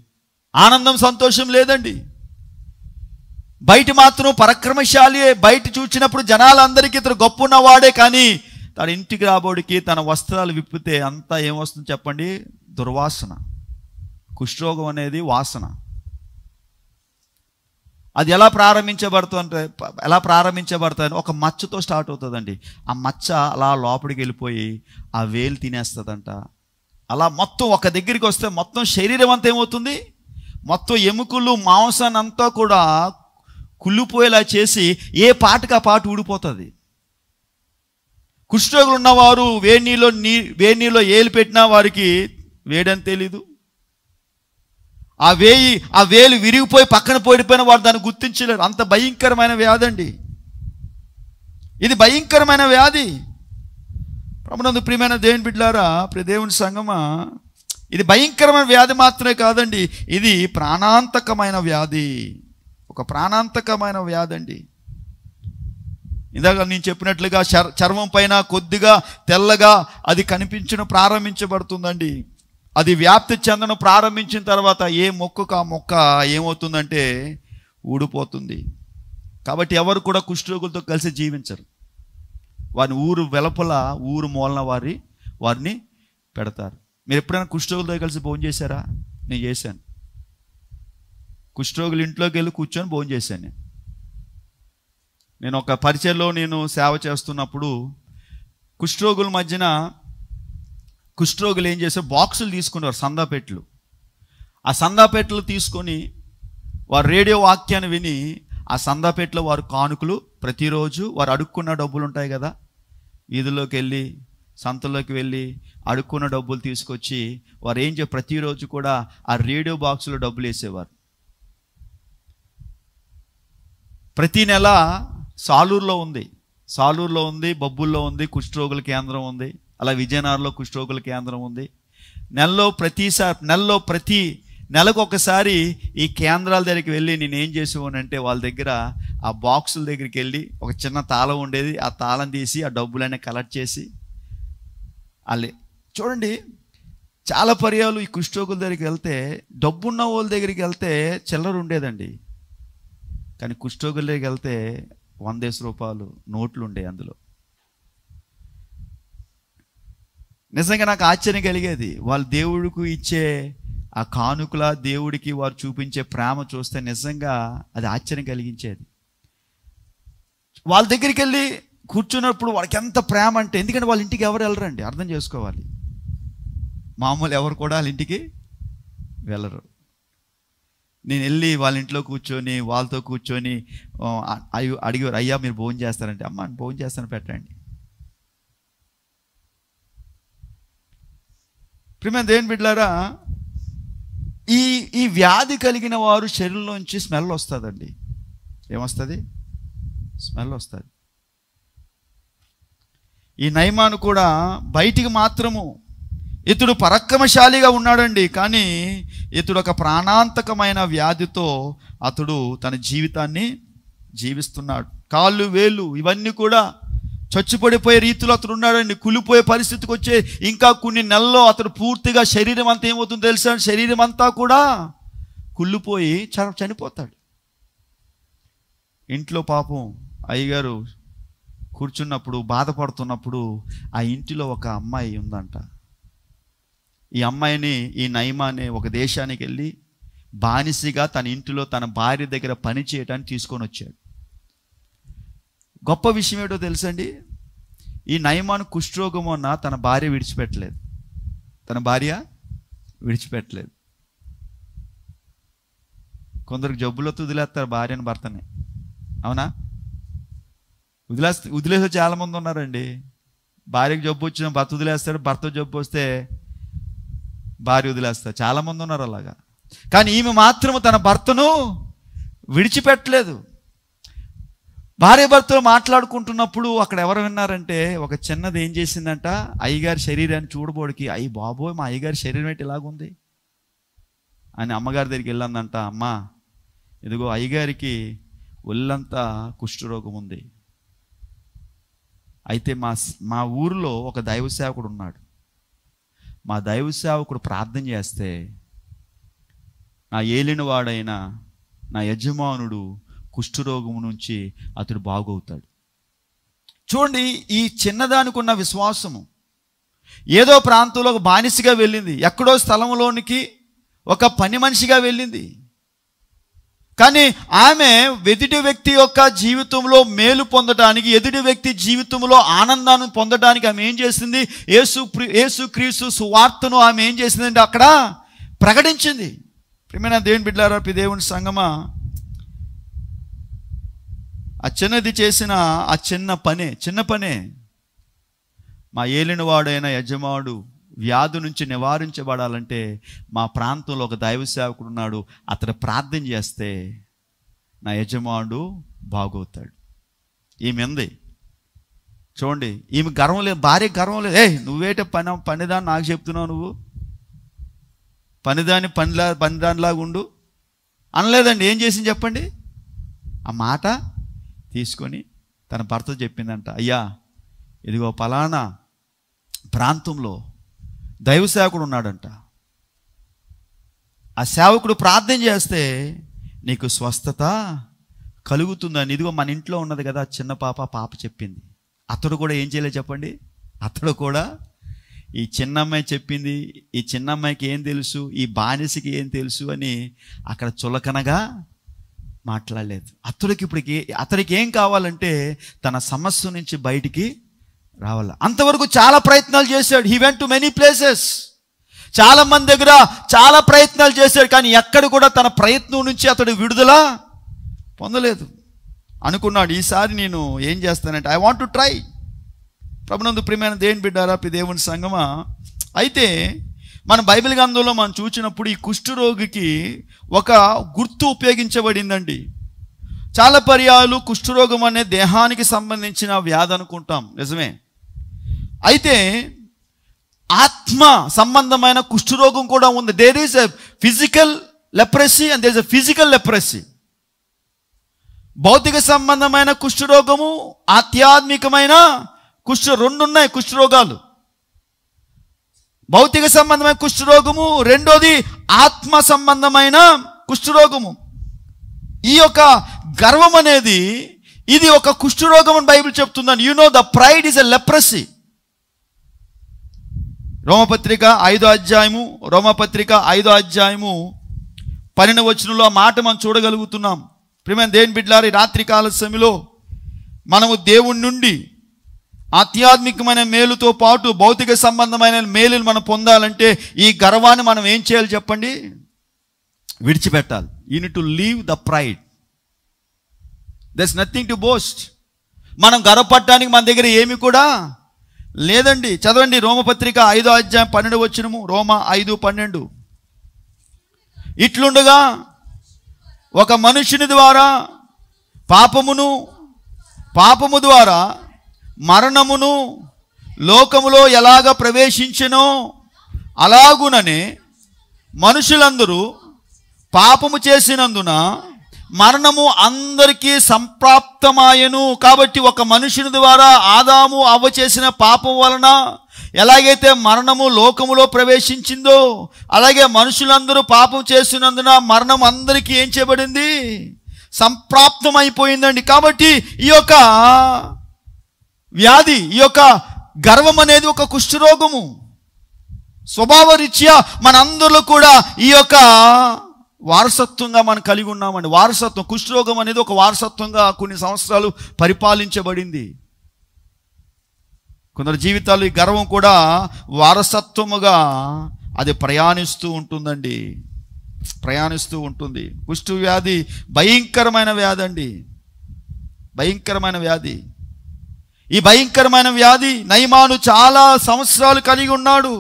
ఆనందం సంతోషం లేదండి బయట మాత్రం పరక్రమశాలి బయట చూచినప్పుడు జనాలందరికీ ఇతను గొప్ప ఉన్నవాడే కానీ తన ఇంటికి రాబోడికి తన వస్త్రాలు విప్పితే అంతా ఏమొస్తుంది చెప్పండి దుర్వాసన కుష్ఠరోగం అనేది వాసన అది ఎలా అంటే ఎలా ప్రారంభించబడుతుంది ఒక మచ్చతో స్టార్ట్ అవుతుందండి ఆ మచ్చ అలా లోపలికి వెళ్ళిపోయి ఆ వేలు తినేస్తుందంట అలా మొత్తం ఒక దగ్గరికి వస్తే మొత్తం శరీరం అంతా ఏమవుతుంది మొత్తం ఎముకలు మాంసాన్ని అంతా కూడా కుళ్ళిపోయేలా చేసి ఏ పాటకు ఆ పాట ఊడిపోతుంది కుష్ఠరోగులు ఉన్నవారు వేడి నీళ్ళు నీ వేడి నీళ్ళు ఏలు పెట్టినా వారికి వేడని తెలీదు ఆ వేయి ఆ వేలు విరిగిపోయి పక్కన పోయిపోయిన వారు దాన్ని గుర్తించలేరు అంత భయంకరమైన వ్యాధి అండి ఇది భయంకరమైన వ్యాధి ప్రభునందు ప్రియమైన దేవుని బిడ్డారా దేవుని సంగమా ఇది భయంకరమైన వ్యాధి మాత్రమే కాదండి ఇది ప్రాణాంతకమైన వ్యాధి ఒక ప్రాణాంతకమైన వ్యాధి అండి ఇందాక నేను చెప్పినట్లుగా చర్మం పైన కొద్దిగా తెల్లగా అది కనిపించడం ప్రారంభించబడుతుందండి అది వ్యాప్తి చెందడం ప్రారంభించిన తర్వాత ఏ మొక్కకు ఆ మొక్క ఏమవుతుందంటే ఊడిపోతుంది కాబట్టి ఎవరు కూడా కుష్ఠరోగులతో కలిసి జీవించరు వారిని ఊరు వెలపల ఊరు మూలన వారి వారిని పెడతారు మీరు ఎప్పుడైనా కుష్ఠరోగులతో కలిసి భోజనం చేశారా నేను చేశాను కుష్ఠరోగులు ఇంట్లోకి వెళ్ళి కూర్చొని భోజనం చేశాను నేను నేను ఒక పరిచయలో నేను సేవ చేస్తున్నప్పుడు కుష్ఠరోగుల మధ్యన కుష్ఠరోగులు ఏం చేసే బాక్సులు తీసుకునేవారు సందాపెట్లు ఆ సందాపెట్లు తీసుకొని వారు రేడియో వాక్యాన్ని విని ఆ సందాపేట్లో వారు కానుకలు ప్రతిరోజు వారు అడుక్కున్న డబ్బులు ఉంటాయి కదా వీధిలోకి వెళ్ళి సంతలోకి వెళ్ళి అడుక్కున్న డబ్బులు తీసుకొచ్చి వారు ఏం చే ప్రతిరోజు కూడా ఆ రేడియో బాక్సులో డబ్బులు వేసేవారు ప్రతీ నెల సాలూరులో ఉంది సాలూరులో ఉంది బొబ్బుల్లో ఉంది కుష్ఠరోగుల కేంద్రం ఉంది అలా విజయనగరంలో కుష్ఠరోగుల కేంద్రం ఉంది నెలలో ప్రతిసారి నెలలో ప్రతి నెలకు ఒకసారి ఈ కేంద్రాల దగ్గరికి వెళ్ళి నేను ఏం చేసేవానంటే వాళ్ళ దగ్గర ఆ బాక్సుల దగ్గరికి వెళ్ళి ఒక చిన్న తాళం ఉండేది ఆ తాళం తీసి ఆ డబ్బులన్నీ కలెక్ట్ చేసి అల్లే చూడండి చాలా పర్యాలు ఈ కుష్ఠోగుల దగ్గరికి వెళ్తే డబ్బున్న వాళ్ళ దగ్గరికి వెళ్తే చిల్లర ఉండేదండి కానీ కుష్ఠోగుల్లోకి వెళ్తే వందేసి రూపాయలు నోట్లు ఉండే అందులో నిజంగా నాకు ఆశ్చర్యం కలిగేది వాళ్ళు దేవుడికి ఇచ్చే ఆ కానుకల దేవుడికి వారు చూపించే ప్రేమ చూస్తే నిజంగా అది ఆశ్చర్యం కలిగించేది వాళ్ళ దగ్గరికి వెళ్ళి కూర్చున్నప్పుడు వాళ్ళకి ఎంత ప్రేమ అంటే ఎందుకంటే వాళ్ళ ఇంటికి ఎవరు వెళ్ళరండి అర్థం చేసుకోవాలి మామూలు ఎవరు కూడా వాళ్ళ ఇంటికి వెళ్ళరు నేను వెళ్ళి వాళ్ళ ఇంట్లో కూర్చొని వాళ్ళతో కూర్చొని అయ్యో అడిగారు అయ్యా మీరు భోజనం చేస్తారంటే అమ్మ భోజనం చేస్తాను పెట్టండి ప్రిమే దేని బిడ్డారా ఈ ఈ వ్యాధి కలిగిన వారు శరీరంలోంచి స్మెల్ వస్తుందండి ఏమొస్తుంది స్మెల్ వస్తుంది ఈ నయమాను కూడా బయటికి మాత్రము ఇతడు పరక్రమశాలిగా ఉన్నాడండి కానీ ఇతడు ఒక ప్రాణాంతకమైన వ్యాధితో అతడు తన జీవితాన్ని జీవిస్తున్నాడు కాళ్ళు వేలు ఇవన్నీ కూడా చచ్చిపడిపోయే రీతిలో అతడు ఉన్నాడండి కులిపోయే పరిస్థితికి వచ్చే ఇంకా కొన్ని నెలల్లో అతడు పూర్తిగా శరీరం అంతా ఏమవుతుందో తెలుసా శరీరం అంతా కూడా కుళ్ళిపోయి చనిపోతాడు ఇంట్లో పాపం అయ్యగారు కూర్చున్నప్పుడు బాధపడుతున్నప్పుడు ఆ ఇంటిలో ఒక అమ్మాయి ఉందంట ఈ అమ్మాయిని ఈ నయమాని ఒక దేశానికి వెళ్ళి బానిసగా తన ఇంటిలో తన భార్య దగ్గర పని చేయటానికి తీసుకొని వచ్చాడు గొప్ప విషయం ఏంటో తెలుసండి ఈ నయమాను కుష్ఠరోగం అన్న తన భార్య విడిచిపెట్టలేదు తన భార్య విడిచిపెట్టలేదు కొందరికి జబ్బులో వదిలేస్తారు భార్యను భర్తని అవునా వదిలేస్తే వదిలేసే చాలామంది ఉన్నారండి భార్యకు జబ్బు వచ్చిన భర్త వదిలేస్తాడు భర్త జబ్బు వస్తే భార్య వదిలేస్తా చాలామంది ఉన్నారు అలాగా కానీ ఈమె మాత్రము తన భర్తను విడిచిపెట్టలేదు భార్య భర్తలు మాట్లాడుకుంటున్నప్పుడు అక్కడ ఎవరు విన్నారంటే ఒక చిన్నది ఏం చేసిందంట అయ్యగారి శరీరాన్ని చూడబోడికి అయ్యి బాబోయ్ మా అయ్యగారి శరీరం ఏంటి ఇలాగుంది అని అమ్మగారి దగ్గరికి వెళ్ళిందంట అమ్మ ఇదిగో అయ్యగారికి ఒళ్ళంతా కుష్ఠరోగం ఉంది అయితే మా మా ఊరిలో ఒక దైవ సేవకుడు ఉన్నాడు మా దైవ సేవకుడు ప్రార్థన చేస్తే నా ఏలినవాడైనా నా యజమానుడు కుష్ఠరోగం నుంచి అతడు బాగవుతాడు చూడండి ఈ చిన్నదానికి ఉన్న విశ్వాసము ఏదో ప్రాంతంలో బానిసగా వెళ్ళింది ఎక్కడో స్థలంలోనికి ఒక పని మనిషిగా వెళ్ళింది కానీ ఆమె ఎదుటి వ్యక్తి యొక్క జీవితంలో మేలు పొందడానికి ఎదుటి వ్యక్తి జీవితంలో ఆనందాన్ని పొందడానికి ఆమె ఏం చేసింది యేసు యేసు క్రీస్తు సువార్తను ఆమె ఏం చేసిందంటే అక్కడ ప్రకటించింది ప్రియమైన దేవుని బిడ్డారా దేవుని సంగమా ఆ చిన్నది చేసిన ఆ చిన్న పనే చిన్న పనే మా ఏలినవాడైన యజమాడు వ్యాధి నుంచి నివారించబడాలంటే మా ప్రాంతంలో ఒక దైవ సేవకుడు ఉన్నాడు అతడు ప్రార్థన చేస్తే నా యజమానుడు బాగవుతాడు ఈమె ఉంది చూడండి ఈమె గర్వం లేదు భార్య గర్వం లేదు ఏ నువ్వేట పని పనిదాన్ని నాకు చెప్తున్నావు నువ్వు పనిదాని పనిలా పనిదానిలాగా ఉండు అనలేదండి ఏం చేసింది చెప్పండి ఆ మాట తీసుకొని తన భర్త చెప్పిందంట అయ్యా ఇదిగో పలానా ప్రాంతంలో దైవ సేవకుడు ఉన్నాడంట ఆ సేవకుడు ప్రార్థన చేస్తే నీకు స్వస్థత కలుగుతుందని ఇదిగో మన ఇంట్లో ఉన్నది కదా చిన్న పాప పాప చెప్పింది అతడు కూడా ఏం చేయలేదు చెప్పండి అతడు కూడా ఈ చిన్నమ్మాయి చెప్పింది ఈ చిన్నమ్మాయికి ఏం తెలుసు ఈ బానిసకి ఏం తెలుసు అని అక్కడ చులకనగా మాట్లాడలేదు అతడికి ఇప్పటికి అతడికి ఏం కావాలంటే తన సమస్య నుంచి బయటికి రావాల అంతవరకు చాలా ప్రయత్నాలు చేశాడు he went to many places చాలా మంది దగ్గర చాలా ప్రయత్నాలు చేశాడు కానీ ఎక్కడ కూడా తన ప్రయత్నం నుంచి అతడు విడుదల పొందలేదు అనుకున్నాడు ఈసారి నేను ఏం చేస్తానంటే ఐ వాంట్ టు ట్రై ప్రభునందు ప్రియమైన దేవుని బిడ్డారా దేవుని సంగమా అయితే మన బైబిల్ గ్రంథంలో మనం చూసినప్పుడు ఈ కుష్ఠరోగికి ఒక గుర్తు ఉపయోగించబడిందండి చాలా పర్యాలు కుష్ఠరోగం అనే దేహానికి సంబంధించిన వ్యాధి అనుకుంటాం నిజమే అయితే ఆత్మ సంబంధమైన కుష్ఠరోగం కూడా ఉంది there is a physical leprosy and there is a physical leprosy భౌతిక సంబంధమైన కుష్ఠరోగము ఆధ్యాత్మికమైన కుష్ఠ రెండున్నాయి కుష్ఠరోగాలు భౌతిక సంబంధమైన కుష్ఠరోగము రెండోది ఆత్మ సంబంధమైన కుష్ఠరోగము ఈ యొక్క గర్వం అనేది ఇది ఒక కుష్ఠరోగం అని బైబిల్ చెప్తుందని you know the pride is a leprosy రోమపత్రిక ఐదో అధ్యాయము రోమపత్రిక ఐదో అధ్యాయము పన్నెండు వచనంలో ఆ మాట మనం చూడగలుగుతున్నాం ప్రేమ దేని బిడ్లారి రాత్రి కాల సమయంలో మనము దేవుడి నుండి ఆధ్యాత్మికమైన మేలుతో పాటు భౌతిక సంబంధమైన మేలును మనం పొందాలంటే ఈ గర్వాన్ని మనం ఏం చేయాలి చెప్పండి విడిచిపెట్టాలి need to leave the pride thus nothing to boast మనం గర్వపడటానికి మన దగ్గర ఏమి కూడా లేదండి చదవండి రోమపత్రిక ఐదో అధ్యాయం పన్నెండు వచ్చినము రోమ ఐదు పన్నెండు ఇట్లుండగా ఒక మనుషుని ద్వారా పాపమును పాపము ద్వారా మరణమును లోకములో ఎలాగ ప్రవేశించినో అలాగుననే మనుషులందరూ పాపము చేసినందున మరణము అందరికీ సంప్రాప్తమాయను కాబట్టి ఒక మనుషుని ద్వారా ఆదాము అవ్వ చేసిన పాపం వలన ఎలాగైతే మరణము లోకములో ప్రవేశించిందో అలాగే మనుషులందరూ పాపం చేసినందున మరణం అందరికీ ఏం చేయబడింది సంప్రాప్తం అయిపోయిందండి కాబట్టి ఈ యొక్క వ్యాధి ఈ యొక్క గర్వం అనేది ఒక కుష్ఠరోగము స్వభావ మనందరూ కూడా ఈ యొక్క వారసత్వంగా మనం కలిగి ఉన్నామండి వారసత్వం కుష్ఠరోగం అనేది ఒక వారసత్వంగా కొన్ని సంవత్సరాలు పరిపాలించబడింది కొందరు జీవితాలు ఈ గర్వం కూడా వారసత్వముగా అది ప్రయాణిస్తూ ఉంటుందండి ప్రయాణిస్తూ ఉంటుంది కుష్ఠు వ్యాధి భయంకరమైన వ్యాధి అండి భయంకరమైన వ్యాధి ఈ భయంకరమైన వ్యాధి నయమాను చాలా సంవత్సరాలు కలిగి ఉన్నాడు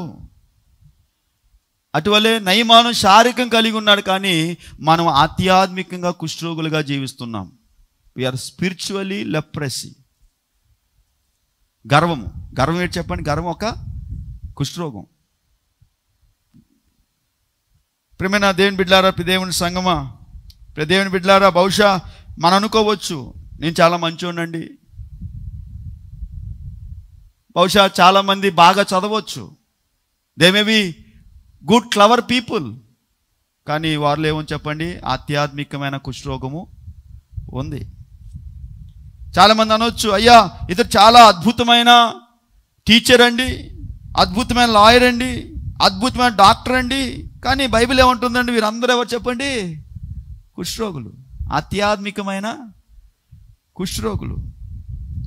అటువలే నయమానం శారీరకం కలిగి ఉన్నాడు కానీ మనం ఆధ్యాత్మికంగా కుష్ఠరోగులుగా జీవిస్తున్నాం వీఆర్ స్పిరిచువలీ లెప్రసీ గర్వము గర్వం ఏంటి చెప్పండి గర్వం ఒక కుష్ఠరోగం ప్రేమైన దేవుని బిడ్లారా దేవుని సంగమా దేవుని బిడ్డారా బహుశా మనం అనుకోవచ్చు నేను చాలా ఉండండి బహుశా చాలామంది బాగా చదవచ్చు దేమేవి గుడ్ క్లవర్ పీపుల్ కానీ వాళ్ళు ఏమని చెప్పండి ఆధ్యాత్మికమైన కుష్ఠరోగము ఉంది చాలామంది అనవచ్చు అయ్యా ఇతరు చాలా అద్భుతమైన టీచర్ అండి అద్భుతమైన లాయర్ అండి అద్భుతమైన డాక్టర్ అండి కానీ బైబిల్ ఏమంటుందండి వీరందరూ ఎవరు చెప్పండి కుష్ఠరోగులు ఆధ్యాత్మికమైన కుష్ఠరోగులు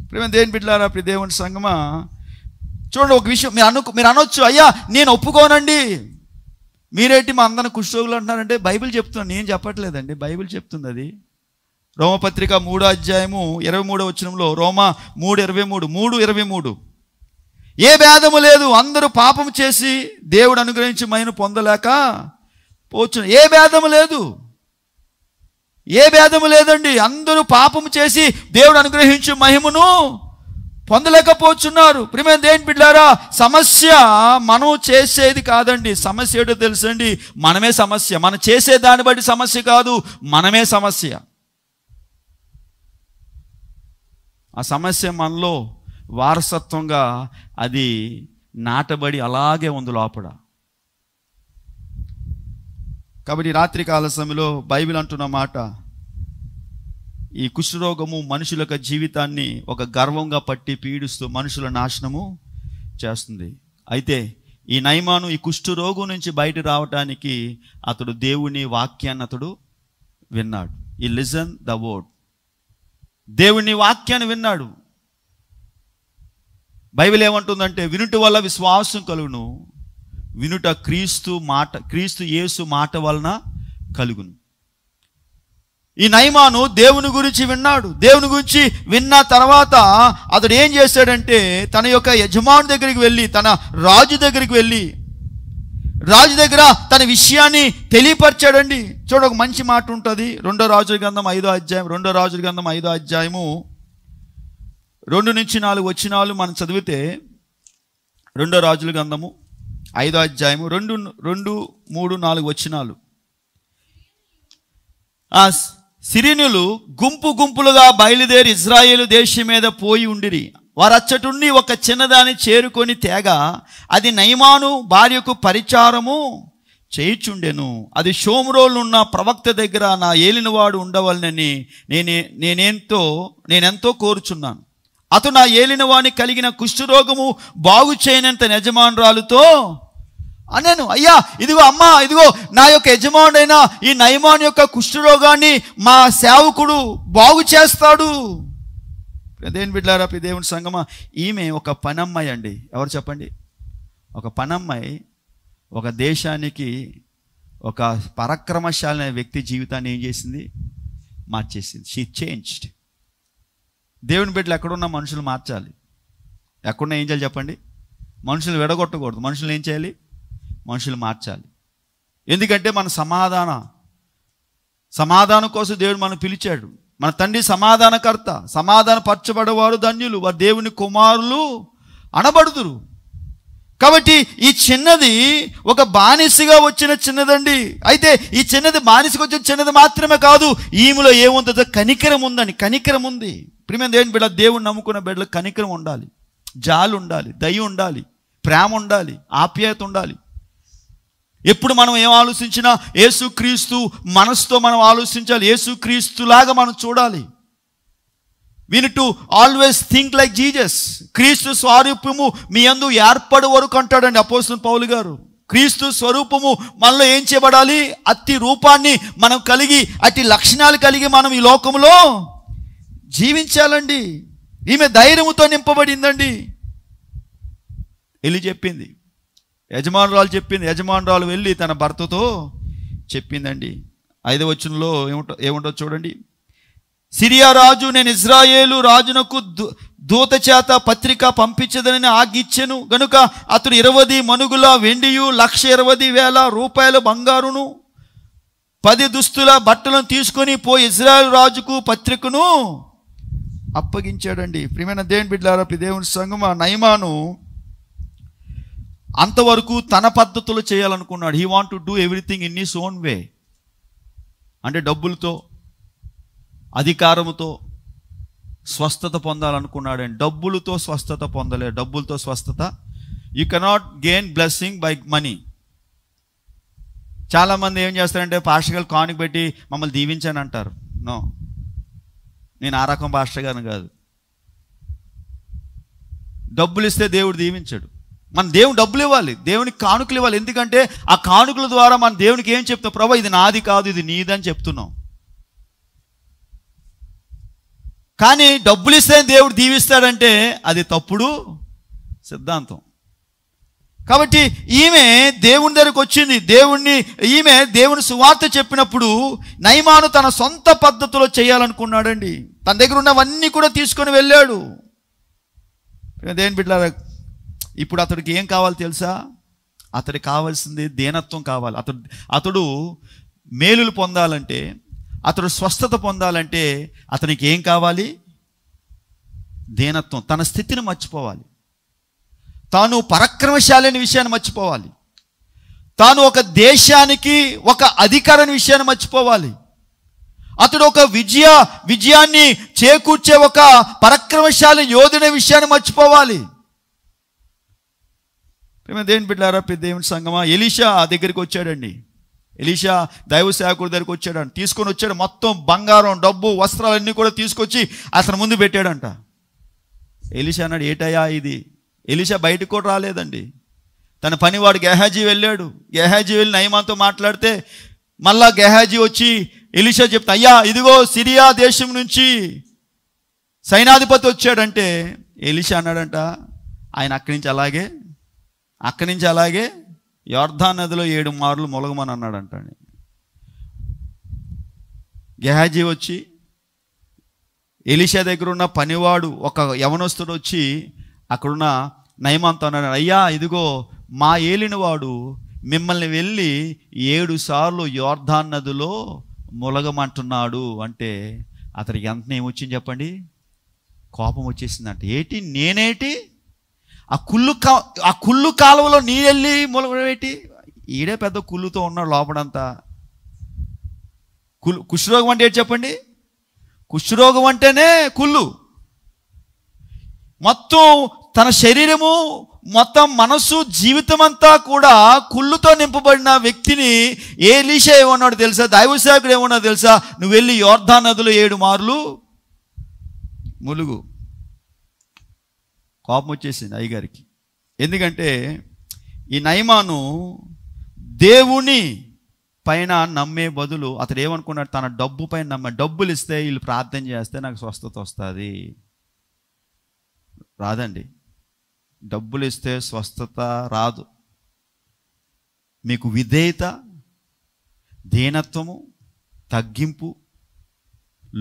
ప్రేమ దేని బిడ్డారా ప్రి దేవుని సంగమా చూడండి ఒక విషయం మీరు అను మీరు అనొచ్చు అయ్యా నేను ఒప్పుకోనండి మీరేంటి మా అందరిని కుష్ఠరోగులు అంటున్నారంటే బైబిల్ చెప్తున్నాను నేను చెప్పట్లేదండి బైబిల్ చెప్తుంది అది రోమపత్రిక మూడో అధ్యాయము ఇరవై మూడో వచ్చినంలో రోమ మూడు ఇరవై మూడు మూడు ఇరవై మూడు ఏ భేదము లేదు అందరూ పాపం చేసి దేవుడు అనుగ్రహించి మైను పొందలేక పోచ్చు ఏ భేదము లేదు ఏ భేదము లేదండి అందరూ పాపము చేసి దేవుడు అనుగ్రహించు మహిమను పొందలేకపోతున్నారు ప్రిమే దేని బిడ్డారా సమస్య మనం చేసేది కాదండి సమస్య ఏంటో తెలుసండి మనమే సమస్య మనం చేసే దాన్ని బట్టి సమస్య కాదు మనమే సమస్య ఆ సమస్య మనలో వారసత్వంగా అది నాటబడి అలాగే ఉంది లోపల కాబట్టి రాత్రికాల సమయంలో బైబిల్ అంటున్న మాట ఈ కుష్ఠరోగము మనుషుల యొక్క జీవితాన్ని ఒక గర్వంగా పట్టి పీడిస్తూ మనుషుల నాశనము చేస్తుంది అయితే ఈ నయమాను ఈ కుష్ఠరోగం నుంచి బయట రావటానికి అతడు దేవుని వాక్యాన్ని అతడు విన్నాడు ఈ లిజన్ ద వర్డ్ దేవుని వాక్యాన్ని విన్నాడు బైబిల్ ఏమంటుందంటే వినుట వల్ల విశ్వాసం కలుగును వినుట క్రీస్తు మాట క్రీస్తు యేసు మాట వలన కలుగును ఈ నయమాను దేవుని గురించి విన్నాడు దేవుని గురించి విన్న తర్వాత అతడు ఏం చేశాడంటే తన యొక్క యజమాని దగ్గరికి వెళ్ళి తన రాజు దగ్గరికి వెళ్ళి రాజు దగ్గర తన విషయాన్ని తెలియపరచాడండి చూడ ఒక మంచి మాట ఉంటుంది రెండో రాజుల గంధం ఐదో అధ్యాయం రెండో రాజుల గంధం ఐదో అధ్యాయము రెండు నుంచి నాలుగు వచ్చినాలు మనం చదివితే రెండో రాజుల గంధము ఐదో అధ్యాయము రెండు రెండు మూడు నాలుగు వచ్చినాలు సిరినులు గుంపు గుంపులుగా బయలుదేరి ఇజ్రాయేలు దేశం మీద పోయి ఉండిరి వారచ్చటుండి ఒక చిన్నదాన్ని చేరుకొని తేగ అది నైమాను భార్యకు పరిచారము చేయిచుండెను అది షోమ్రోలున్న ప్రవక్త దగ్గర నా ఏలినవాడు ఉండవలనని నేనే నేనేంతో నేనెంతో కోరుచున్నాను అతను నా ఏలినవాణి కలిగిన కుష్ఠరోగము బాగు చేయనంత యజమానురాలుతో అనేను అయ్యా ఇదిగో అమ్మా ఇదిగో నా యొక్క యజమానుడైన ఈ నయమాన్ యొక్క కుష్ఠరోగాన్ని మా సేవకుడు బాగు చేస్తాడు దేని బిడ్డారా దేవుని సంగమా ఈమె ఒక పనమ్మాయి అండి ఎవరు చెప్పండి ఒక పనమ్మాయి ఒక దేశానికి ఒక పరాక్రమశాలైన వ్యక్తి జీవితాన్ని ఏం చేసింది మార్చేసింది షీ చేంజ్డ్ దేవుని బిడ్డలు ఎక్కడున్న మనుషులు మార్చాలి ఎక్కడున్నా ఏం చేయాలి చెప్పండి మనుషులు విడగొట్టకూడదు మనుషులు ఏం చేయాలి మనుషులు మార్చాలి ఎందుకంటే మన సమాధాన సమాధానం కోసం దేవుడు మనం పిలిచాడు మన తండ్రి సమాధానకర్త సమాధాన పరచబడేవారు ధన్యులు వారు దేవుని కుమారులు అనబడుదురు కాబట్టి ఈ చిన్నది ఒక బానిసగా వచ్చిన చిన్నదండి అయితే ఈ చిన్నది బానిసగా వచ్చిన చిన్నది మాత్రమే కాదు ఈమెలో ఏముందో కనికరం ఉందని కనికరం ఉంది ప్రిమే దేవుని బిడ్డ దేవుని నమ్ముకున్న బిడ్డలో కనికరం ఉండాలి జాలు ఉండాలి దయ ఉండాలి ప్రేమ ఉండాలి ఆప్యాయత ఉండాలి ఎప్పుడు మనం ఏం ఆలోచించినా యేసుక్రీస్తు మనసుతో మనం ఆలోచించాలి యేసుక్రీస్తులాగా మనం చూడాలి we need to always think like Jesus క్రీస్తు స్వరూపము మీ అందు ఏర్పడు వరకు అంటాడండి అపోసిన పౌలు గారు క్రీస్తు స్వరూపము మనలో ఏం చేయబడాలి అతి రూపాన్ని మనం కలిగి అతి లక్షణాలు కలిగి మనం ఈ లోకంలో జీవించాలండి ఈమె ధైర్యముతో నింపబడిందండి వెళ్ళి చెప్పింది యజమానురాలు చెప్పింది యజమానురాలు వెళ్ళి తన భర్తతో చెప్పిందండి ఐదవ వచ్చినలో ఏముంటో ఏముంటో చూడండి సిరియా రాజు నేను ఇజ్రాయేలు రాజునకు దూత చేత పత్రిక పంపించదని ఆగిచ్చెను గనుక అతడు ఇరవది మనుగుల వెండియు లక్ష ఇరవై వేల రూపాయల బంగారును పది దుస్తుల బట్టలను తీసుకొని పోయి ఇజ్రాయేల్ రాజుకు పత్రికను అప్పగించాడండి ప్రియమైన దేవుని బిడ్డారా దేవుని సంగమ నయమాను అంతవరకు తన పద్ధతులు చేయాలనుకున్నాడు he want to do everything in his own way అంటే డబ్బులతో అధికారముతో స్వస్థత పొందాలనుకున్నాడు అండ్ డబ్బులతో స్వస్థత పొందలే డబ్బులతో స్వస్థత you cannot gain blessing by money చాలామంది ఏం చేస్తారంటే పాషగాలు కానుక పెట్టి మమ్మల్ని దీవించాను అంటారు నో నేను ఆ రకం పాషగాను కాదు డబ్బులు ఇస్తే దేవుడు దీవించాడు మన దేవుని డబ్బులు ఇవ్వాలి దేవునికి కానుకలు ఇవ్వాలి ఎందుకంటే ఆ కానుకల ద్వారా మన దేవునికి ఏం చెప్తాం ప్రభా ఇది నాది కాదు ఇది నీదని చెప్తున్నాం కానీ డబ్బులు ఇస్తే దేవుడు దీవిస్తాడంటే అది తప్పుడు సిద్ధాంతం కాబట్టి ఈమె దేవుని దగ్గరకు వచ్చింది దేవుణ్ణి ఈమె దేవుని సువార్త చెప్పినప్పుడు నైమాను తన సొంత పద్ధతిలో చేయాలనుకున్నాడండి తన దగ్గర ఉన్నవన్నీ కూడా తీసుకొని వెళ్ళాడు దేని బిడ్డ ఇప్పుడు అతడికి ఏం కావాలి తెలుసా అతడికి కావాల్సింది దేనత్వం కావాలి అతడు అతడు మేలులు పొందాలంటే అతడు స్వస్థత పొందాలంటే అతనికి ఏం కావాలి దేనత్వం తన స్థితిని మర్చిపోవాలి తాను పరక్రమశాలని విషయాన్ని మర్చిపోవాలి తాను ఒక దేశానికి ఒక అధికారం విషయాన్ని మర్చిపోవాలి అతడు ఒక విజయ విజయాన్ని చేకూర్చే ఒక పరక్రమశాలి యోధుని విషయాన్ని మర్చిపోవాలి దేవుని బిడ్డారా పెద్ద దేవుని సంగమా ఎలీషా దగ్గరికి వచ్చాడండి ఎలీషా దైవ సేవకుడి దగ్గరికి వచ్చాడు తీసుకొని వచ్చాడు మొత్తం బంగారం డబ్బు వస్త్రాలన్నీ కూడా తీసుకొచ్చి అతని ముందు పెట్టాడంట ఎలీషా అన్నాడు ఏటయ్యా ఇది ఎలీషా బయటకు కూడా రాలేదండి తన పనివాడు గెహాజీ వెళ్ళాడు గెహాజీ వెళ్ళి నయమాతో మాట్లాడితే మళ్ళా గెహాజీ వచ్చి ఎలీషా చెప్తా అయ్యా ఇదిగో సిరియా దేశం నుంచి సైనాధిపతి వచ్చాడంటే ఎలీషా అన్నాడంట ఆయన అక్కడి నుంచి అలాగే అక్కడి నుంచి అలాగే యోర్ధా నదిలో ఏడు మార్లు మొలగమని అన్నాడు అంటాడు గెహాజీ వచ్చి ఎలిషా దగ్గర ఉన్న పనివాడు ఒక యవనస్తుడు వచ్చి అక్కడున్న నయమంత అన్నాడు అయ్యా ఇదిగో మా ఏలినవాడు మిమ్మల్ని వెళ్ళి ఏడు సార్లు యోర్ధాన్ నదిలో ములగమంటున్నాడు అంటే అతనికి ఎంత నేమొచ్చింది చెప్పండి కోపం వచ్చేసిందంట ఏంటి నేనేటి ఆ కుళ్ళు ఆ కుళ్ళు కాలువలో వెళ్ళి మూలబెట్టి ఈడే పెద్ద కుళ్ళుతో ఉన్నాడు లోపడంతా కుళ్ళు కుష్ఠరోగం అంటే ఏంటి చెప్పండి కుష్ఠరోగం అంటేనే కుళ్ళు మొత్తం తన శరీరము మొత్తం మనసు జీవితం అంతా కూడా కుళ్ళుతో నింపబడిన వ్యక్తిని ఏ లీషా ఏమన్నాడు తెలుసా దైవ ఏమన్నా ఏమన్నాడు తెలుసా నువ్వు వెళ్ళి యోర్ధా నదులు ఏడు మార్లు ములుగు కోపం వచ్చేసింది అయ్యగారికి ఎందుకంటే ఈ నయమాను దేవుని పైన నమ్మే బదులు అతడు ఏమనుకున్నాడు తన డబ్బు పైన నమ్మే డబ్బులు ఇస్తే వీళ్ళు ప్రార్థన చేస్తే నాకు స్వస్థత వస్తుంది రాదండి డబ్బులు ఇస్తే స్వస్థత రాదు మీకు విధేయత దీనత్వము తగ్గింపు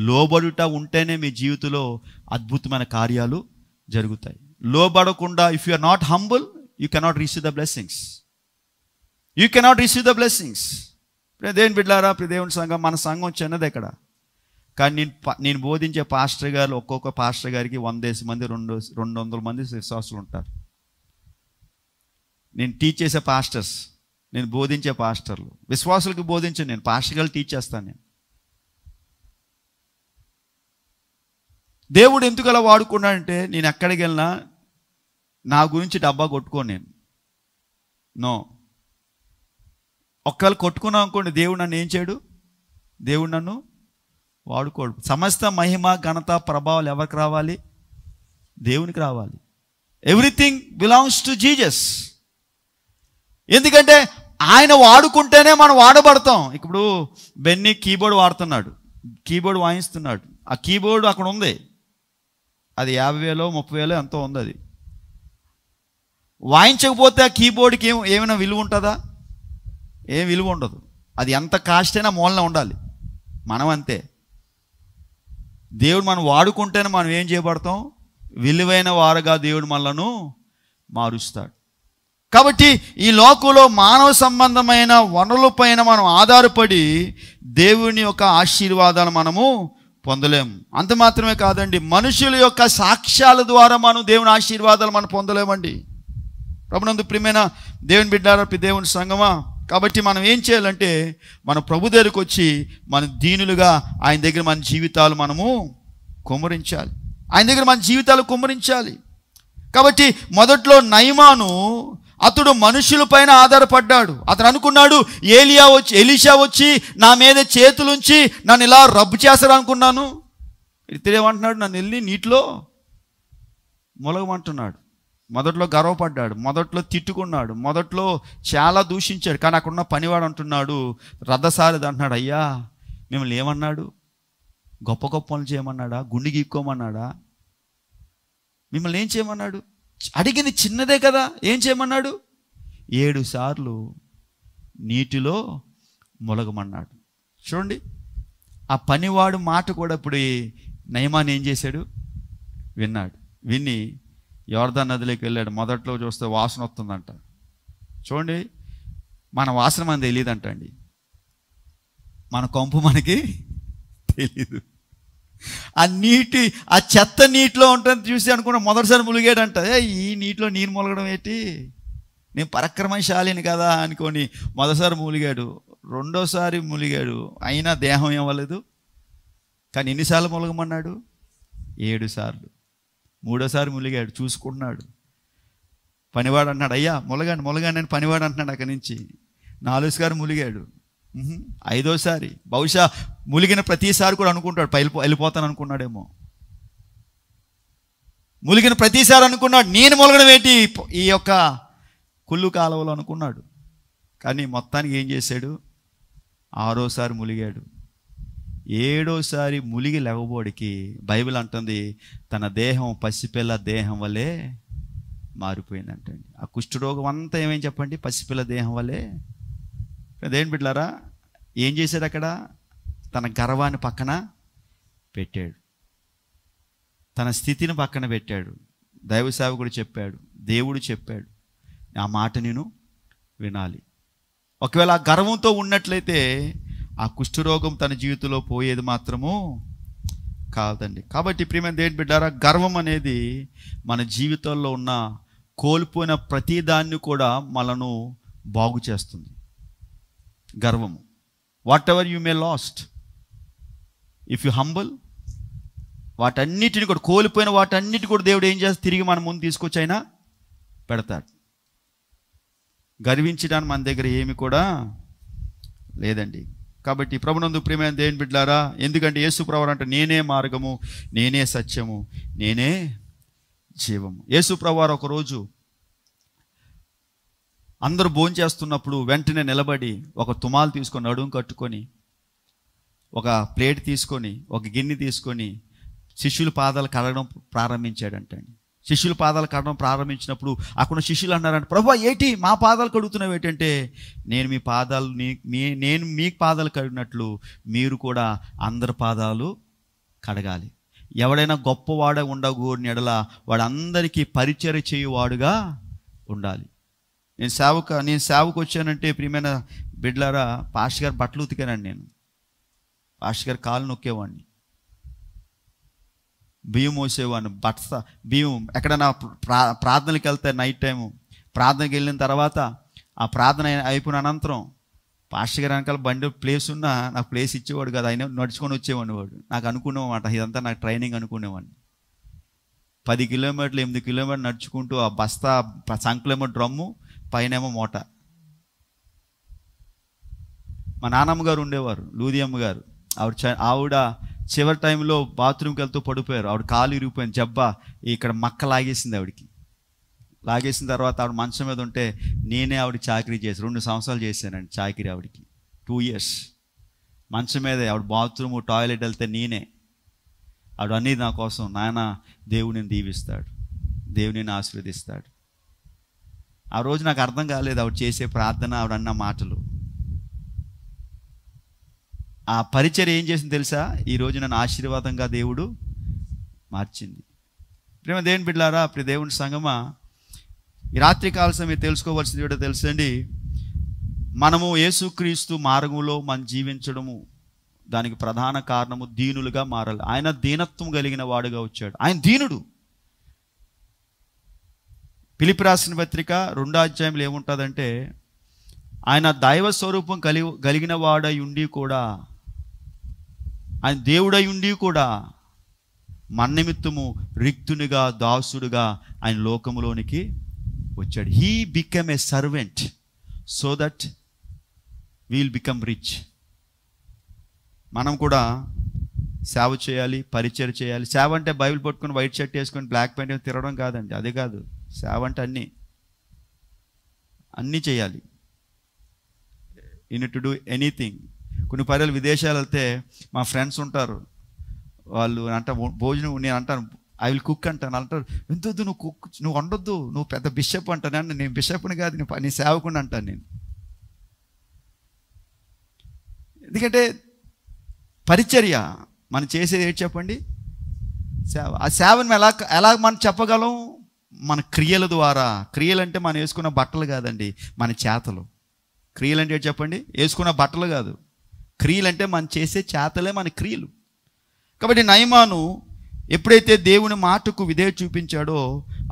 లోబడుట ఉంటేనే మీ జీవితంలో అద్భుతమైన కార్యాలు జరుగుతాయి లోబడకుండా if you are not humble you cannot receive the blessings you cannot receive the blessings దేవుని బిడ్డారా దేవుని సంఘం మన సంఘం చిన్నది ఇక్కడ కానీ నేను నేను బోధించే పాస్టర్ గారు ఒక్కొక్క పాస్టర్ గారికి వందేసి మంది రెండు రెండు వందల మంది విశ్వాసులు ఉంటారు నేను టీచ్ చేసే పాస్టర్స్ నేను బోధించే పాస్టర్లు విశ్వాసులకు బోధించే నేను పాస్టర్ టీచ్ చేస్తాను నేను దేవుడు ఎందుకు అలా వాడుకున్నాడంటే నేను ఎక్కడికి వెళ్ళినా నా గురించి డబ్బా కొట్టుకో నేను నో ఒక్కవేళ కొట్టుకున్నావు అనుకోండి దేవుడు నన్ను ఏం చేయడు దేవుడు నన్ను వాడుకోడు సమస్త మహిమ ఘనత ప్రభావాలు ఎవరికి రావాలి దేవునికి రావాలి ఎవ్రీథింగ్ బిలాంగ్స్ టు జీజస్ ఎందుకంటే ఆయన వాడుకుంటేనే మనం వాడబడతాం ఇప్పుడు బెన్నీ కీబోర్డ్ వాడుతున్నాడు కీబోర్డ్ వాయిస్తున్నాడు ఆ కీబోర్డ్ అక్కడ ఉంది అది యాభై వేలో ముప్పై వేలో ఎంతో ఉంది అది వాయించకపోతే ఆ కీబోర్డ్కి ఏం ఏమైనా విలువ ఉంటుందా ఏం విలువ ఉండదు అది ఎంత కాస్ట్ అయినా మూలన ఉండాలి మనం అంతే దేవుడు మనం వాడుకుంటేనే మనం ఏం చేయబడతాం విలువైన వారుగా దేవుడు మనలను మారుస్తాడు కాబట్టి ఈ లోకంలో మానవ సంబంధమైన వనరులపైన మనం ఆధారపడి దేవుని యొక్క ఆశీర్వాదాలు మనము పొందలేము అంత మాత్రమే కాదండి మనుషుల యొక్క సాక్ష్యాల ద్వారా మనం దేవుని ఆశీర్వాదాలు మనం పొందలేమండి ప్రభునందు ప్రియమైన దేవుని బిడ్డారా దేవుని సంగమా కాబట్టి మనం ఏం చేయాలంటే మన ప్రభు దగ్గరకు వచ్చి మన దీనులుగా ఆయన దగ్గర మన జీవితాలు మనము కుమ్మరించాలి ఆయన దగ్గర మన జీవితాలు కుమ్మరించాలి కాబట్టి మొదట్లో నైమాను అతడు మనుషులపైన ఆధారపడ్డాడు అతను అనుకున్నాడు ఏలియా వచ్చి ఎలిషా వచ్చి నా మీద చేతులుంచి నన్ను ఇలా రబ్బు చేస్తారనుకున్నాను తెలియమంటున్నాడు నన్ను వెళ్ళి నీటిలో మొలగమంటున్నాడు మొదట్లో గర్వపడ్డాడు మొదట్లో తిట్టుకున్నాడు మొదట్లో చాలా దూషించాడు కానీ అక్కడున్న పనివాడు అంటున్నాడు రథసారిది అంటున్నాడు అయ్యా మిమ్మల్ని ఏమన్నాడు గొప్ప గొప్ప పనులు చేయమన్నాడా గుండె గీక్కోమన్నాడా మిమ్మల్ని ఏం చేయమన్నాడు అడిగింది చిన్నదే కదా ఏం చేయమన్నాడు ఏడు సార్లు నీటిలో మొలగమన్నాడు చూడండి ఆ పనివాడు మాట కూడా ఇప్పుడు నయమాన్ ఏం చేశాడు విన్నాడు విని యోర్ధ నదిలోకి వెళ్ళాడు మొదట్లో చూస్తే వాసన వస్తుందంట చూడండి మన వాసన మన తెలియదంట అండి మన కొంపు మనకి తెలీదు ఆ నీటి ఆ చెత్త నీటిలో ఉంటుంది చూసి అనుకున్న మొదటిసారి ములిగాడంట ఈ నీటిలో నీరు ములగడం ఏంటి నేను పరక్రమశాలిని కదా అనుకొని మొదటిసారి మూలిగాడు రెండోసారి ములిగాడు అయినా దేహం ఇవ్వలేదు కానీ ఎన్నిసార్లు ములగమన్నాడు ఏడు సార్లు మూడోసారి ములిగాడు చూసుకున్నాడు పనివాడు అంటున్నాడు అయ్యా మొలగాను మొలగాను అని పనివాడు అంటున్నాడు అక్కడి నుంచి నాలుగుసారి ములిగాడు ఐదోసారి బహుశా ములిగిన ప్రతిసారి కూడా అనుకుంటాడు వెళ్ళిపో వెళ్ళిపోతాను అనుకున్నాడేమో ములిగిన ప్రతిసారి అనుకున్నాడు నేను మొలగడం ఏంటి ఈ యొక్క కుళ్ళు కాలువలు అనుకున్నాడు కానీ మొత్తానికి ఏం చేశాడు ఆరోసారి ములిగాడు ఏడోసారి ములిగి లేవబోడికి బైబిల్ అంటుంది తన దేహం పసిపిల్ల దేహం వలె మారిపోయిందంటండి ఆ కుష్ఠరోగం అంతా ఏమేం చెప్పండి పసిపిల్ల దేహం వలె అదేం బిడ్డారా ఏం చేశాడు అక్కడ తన గర్వాన్ని పక్కన పెట్టాడు తన స్థితిని పక్కన పెట్టాడు దైవ సేవకుడు చెప్పాడు దేవుడు చెప్పాడు ఆ మాట నేను వినాలి ఒకవేళ ఆ గర్వంతో ఉన్నట్లయితే ఆ కుష్ఠరోగం తన జీవితంలో పోయేది మాత్రము కాదండి కాబట్టి ప్రియమైన దేని బిడ్డారా గర్వం అనేది మన జీవితంలో ఉన్న కోల్పోయిన ప్రతిదాన్ని కూడా మనను బాగు చేస్తుంది గర్వము whatever you may lost if you humble వాటన్నిటిని కూడా కోల్పోయిన వాటన్నిటి కూడా దేవుడు ఏం చేస్తే తిరిగి మన ముందు తీసుకొచ్చి అయినా పెడతాడు గర్వించడానికి మన దగ్గర ఏమి కూడా లేదండి కాబట్టి ప్రభునందు ప్రియమైన దేవుని బిడ్డారా ఎందుకంటే యేసు ప్రవర్ అంటే నేనే మార్గము నేనే సత్యము నేనే జీవము యేసు ప్రవార్ ఒకరోజు అందరూ భోంచేస్తున్నప్పుడు వెంటనే నిలబడి ఒక తుమాలు తీసుకొని నడుము కట్టుకొని ఒక ప్లేట్ తీసుకొని ఒక గిన్నె తీసుకొని శిష్యుల పాదాలు కడగడం ప్రారంభించాడంటండి శిష్యుల పాదాలు కడడం ప్రారంభించినప్పుడు అక్కడ శిష్యులు అన్నారంటే ప్రభు ఏంటి మా పాదాలు కడుగుతున్నావు ఏంటంటే నేను మీ పాదాలు మీ నేను మీ పాదాలు కడిగినట్లు మీరు కూడా అందరి పాదాలు కడగాలి ఎవడైనా గొప్పవాడ ఉండగూడిన ఎడల వాడందరికీ పరిచయ చేయువాడుగా ఉండాలి నేను సేవక నేను సేవకు వచ్చానంటే ప్రియమైన బిడ్లారా పాష్ గారు బట్టలు ఉతికానండి నేను పాష్ గారు కాలు నొక్కేవాడిని బియ్యం మోసేవాడిని బట్స బియ్యం ఎక్కడైనా ప్రా ప్రార్థనకి వెళ్తే నైట్ టైము ప్రార్థనకి వెళ్ళిన తర్వాత ఆ ప్రార్థన అయిపోయిన అనంతరం పాస్టర్ గారి వెనకాల బండి ప్లేస్ ఉన్నా నాకు ప్లేస్ ఇచ్చేవాడు కదా ఆయన నడుచుకొని వచ్చేవాడిని వాడు నాకు అనుకునేమాట ఇదంతా నాకు ట్రైనింగ్ అనుకునేవాడిని పది కిలోమీటర్లు ఎనిమిది కిలోమీటర్లు నడుచుకుంటూ ఆ బస్తా సంకులేమో డ్రమ్ము పైనేమో మూట మా నానమ్మగారు ఉండేవారు లూదియమ్మ గారు ఆవిడ ఆవిడ చివరి టైంలో బాత్రూమ్కి వెళ్తూ పడిపోయారు ఆవిడ కాలు ఇరిగిపోయింది జబ్బా ఇక్కడ మక్క లాగేసింది ఆవిడికి లాగేసిన తర్వాత ఆవిడ మంచం మీద ఉంటే నేనే ఆవిడ చాకరీ చేసి రెండు సంవత్సరాలు చేశానండి చాకరీ ఆవిడకి టూ ఇయర్స్ మంచం మీద ఆవిడ బాత్రూమ్ టాయిలెట్ వెళ్తే నేనే ఆవిడ అన్నీ నా కోసం నాయన దేవుని దీవిస్తాడు దేవుని ఆశీర్వదిస్తాడు ఆ రోజు నాకు అర్థం కాలేదు ఆవిడ చేసే ప్రార్థన ఆవిడన్న మాటలు ఆ పరిచర్ ఏం చేసింది తెలుసా ఈరోజు నన్ను ఆశీర్వాదంగా దేవుడు మార్చింది ప్రేమ దేవుని బిడ్డారా ప్రి దేవుని సంగమా ఈ రాత్రి కాలసం మీరు తెలుసుకోవాల్సింది కూడా తెలుసండి మనము యేసుక్రీస్తు మార్గంలో మనం జీవించడము దానికి ప్రధాన కారణము దీనులుగా మారాలి ఆయన దీనత్వం కలిగిన వాడుగా వచ్చాడు ఆయన దీనుడు పిలిపి రాసిన పత్రిక రెండో అధ్యాయంలో ఏముంటుందంటే ఆయన దైవ స్వరూపం కలిగి కలిగిన వాడై ఉండి కూడా ఆయన దేవుడై ఉండి కూడా మన నిమిత్తము రిక్తునిగా దాసుడుగా ఆయన లోకంలోనికి వచ్చాడు he become a servant so that we'll become rich మనం కూడా సేవ చేయాలి పరిచయం చేయాలి సేవ అంటే బైబిల్ పట్టుకొని వైట్ షర్ట్ వేసుకొని బ్లాక్ ప్యాంట్ తిరగడం కాదండి అదే కాదు సేవ అంటే అన్నీ అన్నీ చేయాలి ఇన్ టు డూ ఎనీథింగ్ కొన్ని పర్యాలు విదేశాలు వెళ్తే మా ఫ్రెండ్స్ ఉంటారు వాళ్ళు అంట భోజనం నేను అంటాను ఐ విల్ కుక్ అంటాను అంటారు ఎందుకు నువ్వు కుక్ నువ్వు వండొద్దు నువ్వు పెద్ద బిషప్ అంటాను నేను బిషప్ని కాదు నీ నీ సేవకుండా అంటాను నేను ఎందుకంటే పరిచర్య మనం చేసేది ఏంటి చెప్పండి సేవ ఆ సేవను ఎలా ఎలా మనం చెప్పగలం మన క్రియల ద్వారా క్రియలంటే మనం వేసుకున్న బట్టలు కాదండి మన చేతలు క్రియలు అంటే చెప్పండి వేసుకున్న బట్టలు కాదు అంటే మనం చేసే చేతలే మన క్రియలు కాబట్టి నయమాను ఎప్పుడైతే దేవుని మాటకు విధేయ చూపించాడో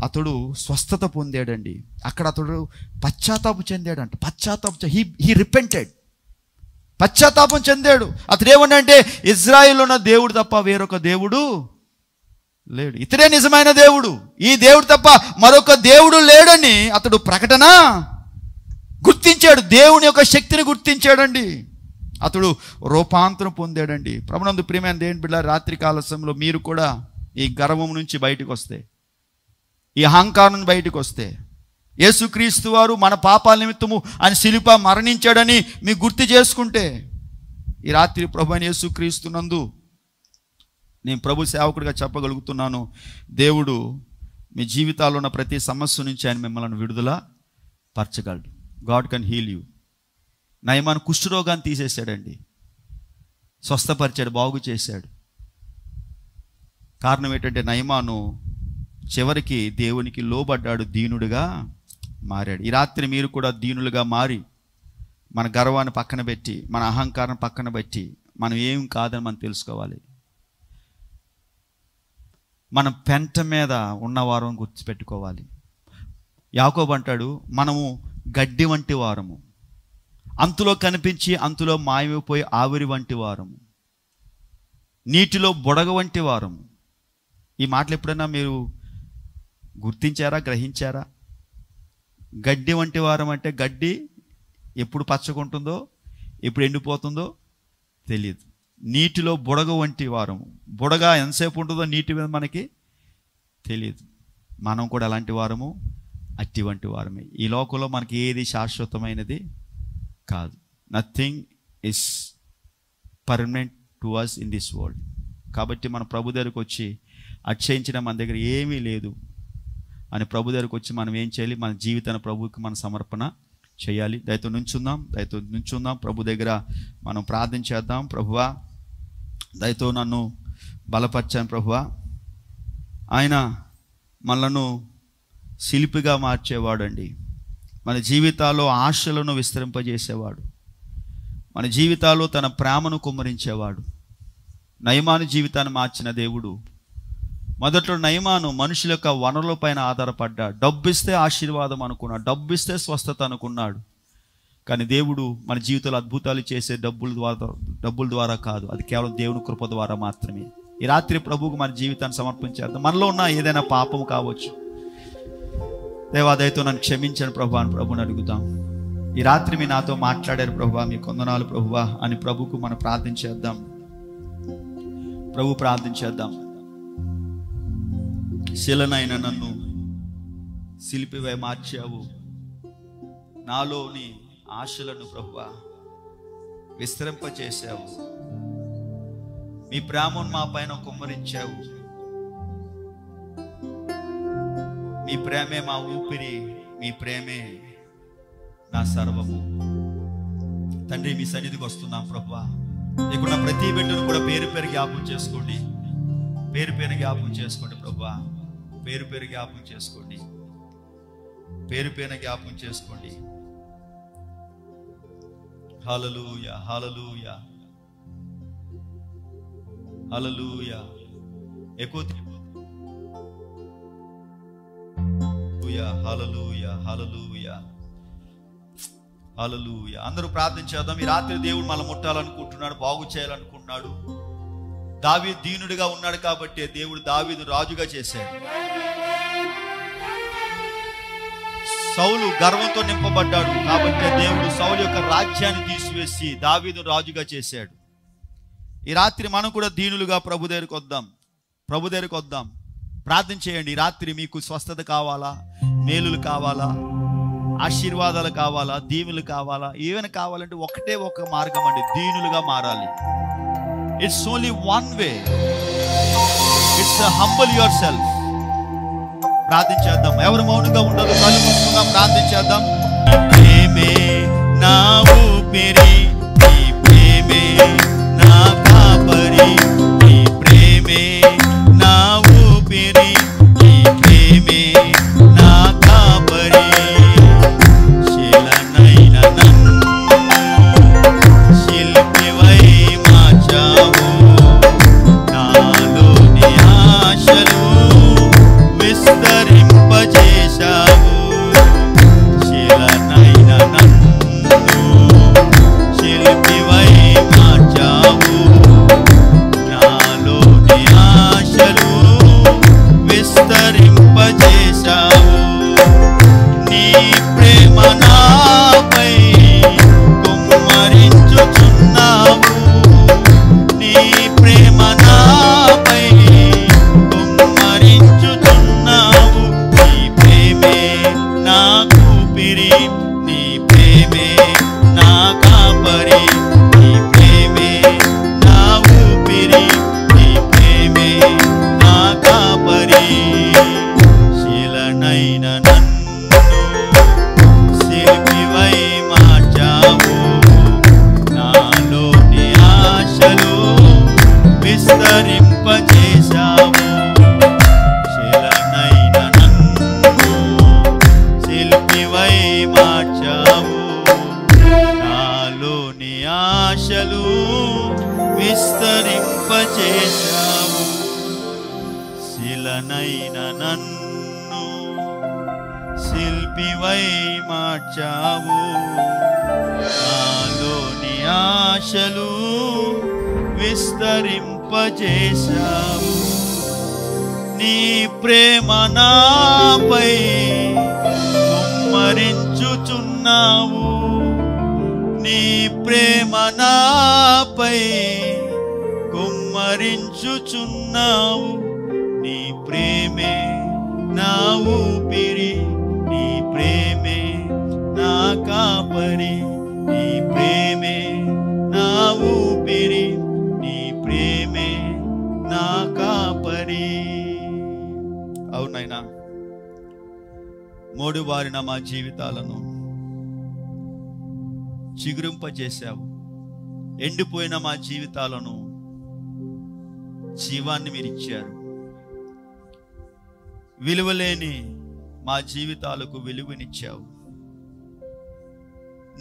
అతడు స్వస్థత పొందాడండి అక్కడ అతడు పశ్చాత్తాపం చెందాడు అంట పశ్చాత్తాపం హీ హీ రిపెంటెడ్ పశ్చాత్తాపం చెందాడు అతడు ఏమన్నాడంటే ఇజ్రాయిల్ ఉన్న దేవుడు తప్ప వేరొక దేవుడు లేడు ఇతడే నిజమైన దేవుడు ఈ దేవుడు తప్ప మరొక దేవుడు లేడని అతడు ప్రకటన గుర్తించాడు దేవుని యొక్క శక్తిని గుర్తించాడండి అతడు రూపాంతరం పొందాడండి ప్రభునందు ప్రేమ దేవుని బిడ్డ రాత్రి కాల సమయంలో మీరు కూడా ఈ గర్వం నుంచి బయటకు వస్తే ఈ అహంకారం బయటకు వస్తే యేసుక్రీస్తు వారు మన పాపాల నిమిత్తము అని శిల్ప మరణించాడని మీకు గుర్తు చేసుకుంటే ఈ రాత్రి ప్రభు అని యేసుక్రీస్తున్నందు నేను ప్రభు సేవకుడిగా చెప్పగలుగుతున్నాను దేవుడు మీ జీవితాల్లో ఉన్న ప్రతి సమస్య నుంచి ఆయన మిమ్మల్ని విడుదల పరచగలడు God can heal you Naaman కుష్ఠరోగాన్ని తీసేశాడండి స్వస్థపరిచాడు బాగు చేశాడు కారణం ఏంటంటే నయమాను చివరికి దేవునికి లోబడ్డాడు దీనుడుగా మారాడు ఈ రాత్రి మీరు కూడా దీనులుగా మారి మన గర్వాన్ని పక్కన పెట్టి మన అహంకారం పక్కన పెట్టి మనం ఏం కాదని మనం తెలుసుకోవాలి మనం పెంట మీద ఉన్నవారం గుర్తుపెట్టుకోవాలి యాకోబంటాడు మనము గడ్డి వంటి వారము అంతులో కనిపించి అంతులో మాయమైపోయి ఆవిరి వంటి వారము నీటిలో బుడగ వంటి వారము ఈ మాటలు ఎప్పుడైనా మీరు గుర్తించారా గ్రహించారా గడ్డి వంటి వారం అంటే గడ్డి ఎప్పుడు పచ్చకుంటుందో ఎప్పుడు ఎండిపోతుందో తెలియదు నీటిలో బుడగ వంటి వారము బుడగ ఎంతసేపు ఉంటుందో నీటి మీద మనకి తెలియదు మనం కూడా అలాంటి వారము అట్టి వంటి వారమే ఈ లోకంలో మనకి ఏది శాశ్వతమైనది కాదు nothing is permanent to us in this world కాబట్టి మన ప్రభు దగ్గరకు వచ్చి అక్షయించిన మన దగ్గర ఏమీ లేదు అని ప్రభు దగ్గరకు వచ్చి మనం ఏం చేయాలి మన జీవితాన్ని ప్రభుకి మన సమర్పణ చేయాలి దయతో నుంచుందాం దయతో నుంచుందాం ప్రభు దగ్గర మనం ప్రార్థన చేద్దాం ప్రభువా దయతో నన్ను బలపరచాను ప్రభువా ఆయన మనలను శిల్పిగా మార్చేవాడండి మన జీవితాల్లో ఆశలను విస్తరింపజేసేవాడు మన జీవితాల్లో తన ప్రేమను కుమ్మరించేవాడు నయమాను జీవితాన్ని మార్చిన దేవుడు మొదట్లో నయమాను మనుషుల యొక్క వనరుల పైన డబ్బిస్తే ఆశీర్వాదం అనుకున్నాడు డబ్బిస్తే స్వస్థత అనుకున్నాడు కానీ దేవుడు మన జీవితంలో అద్భుతాలు చేసే డబ్బుల ద్వారా డబ్బుల ద్వారా కాదు అది కేవలం దేవుని కృప ద్వారా మాత్రమే ఈ రాత్రి ప్రభువుకు మన జీవితాన్ని సమర్పించేద్దాం మనలో ఉన్న ఏదైనా పాపం కావచ్చు దేవాదయతో నన్ను క్షమించను ప్రభు అని ప్రభుని అడుగుతాం ఈ రాత్రి మీ నాతో మాట్లాడారు ప్రభు మీ కొందనాలు ప్రభువా అని ప్రభుకు మనం ప్రార్థించేద్దాం ప్రభు ప్రార్థించేద్దాం శిలనైన నన్ను శిల్పివై మార్చావు నాలోని ఆశలను ప్రభువా విస్తరింపచేశావు మీ ప్రేమను మా పైన కుమ్మరించావు మీ ప్రేమే మా ఊపిరి మీ ప్రేమే నా సర్వము తండ్రి మీ సన్నిధికి వస్తున్నాం ప్రభా ఇక్కడ ప్రతి బిడ్డను కూడా పేరు పేరు జ్ఞాపం చేసుకోండి పేరు పేరు జ్ఞాపం చేసుకోండి ప్రభా పేరు పేరు జ్ఞాపం చేసుకోండి పేరు పేరు జ్ఞాపం చేసుకోండి హాలలుయ హాలలుయ హాలలుయ ఎక్కువ హలలుయ అందరూ ప్రార్థన చేద్దాం ఈ రాత్రి దేవుడు మళ్ళీ ముట్టాలనుకుంటున్నాడు బాగు చేయాలనుకుంటున్నాడు దావి దీనుడిగా ఉన్నాడు కాబట్టి దేవుడు దావీదు రాజుగా చేశాడు సౌలు గర్వంతో నింపబడ్డాడు కాబట్టి దేవుడు సౌలు యొక్క రాజ్యాన్ని తీసివేసి దావీదు రాజుగా చేశాడు ఈ రాత్రి మనం కూడా దీనులుగా ప్రభు దగ్గరికి వద్దాం ప్రభు దగ్గరికి వద్దాం ప్రార్థన చేయండి రాత్రి మీకు స్వస్థత కావాలా మేలులు కావాలా ఆశీర్వాదాలు కావాలా దీవులు కావాలా ఏమైనా కావాలంటే ఒకటే ఒక మార్గం అండి దీనులుగా మారాలి it's only one way it's humble your self ప్రార్థన చేద్దాం ఎవరు మౌనంగా ఉండదు కలుపుకుందాం ప్రార్థన చేద్దాం ప్రేమే నా ఊపిరి ప్రేమే మా జీవితాలను చిగురింపజేశావు ఎండిపోయిన మా జీవితాలను జీవాన్ని మీరు ఇచ్చారు విలువలేని మా జీవితాలకు విలువనిచ్చావు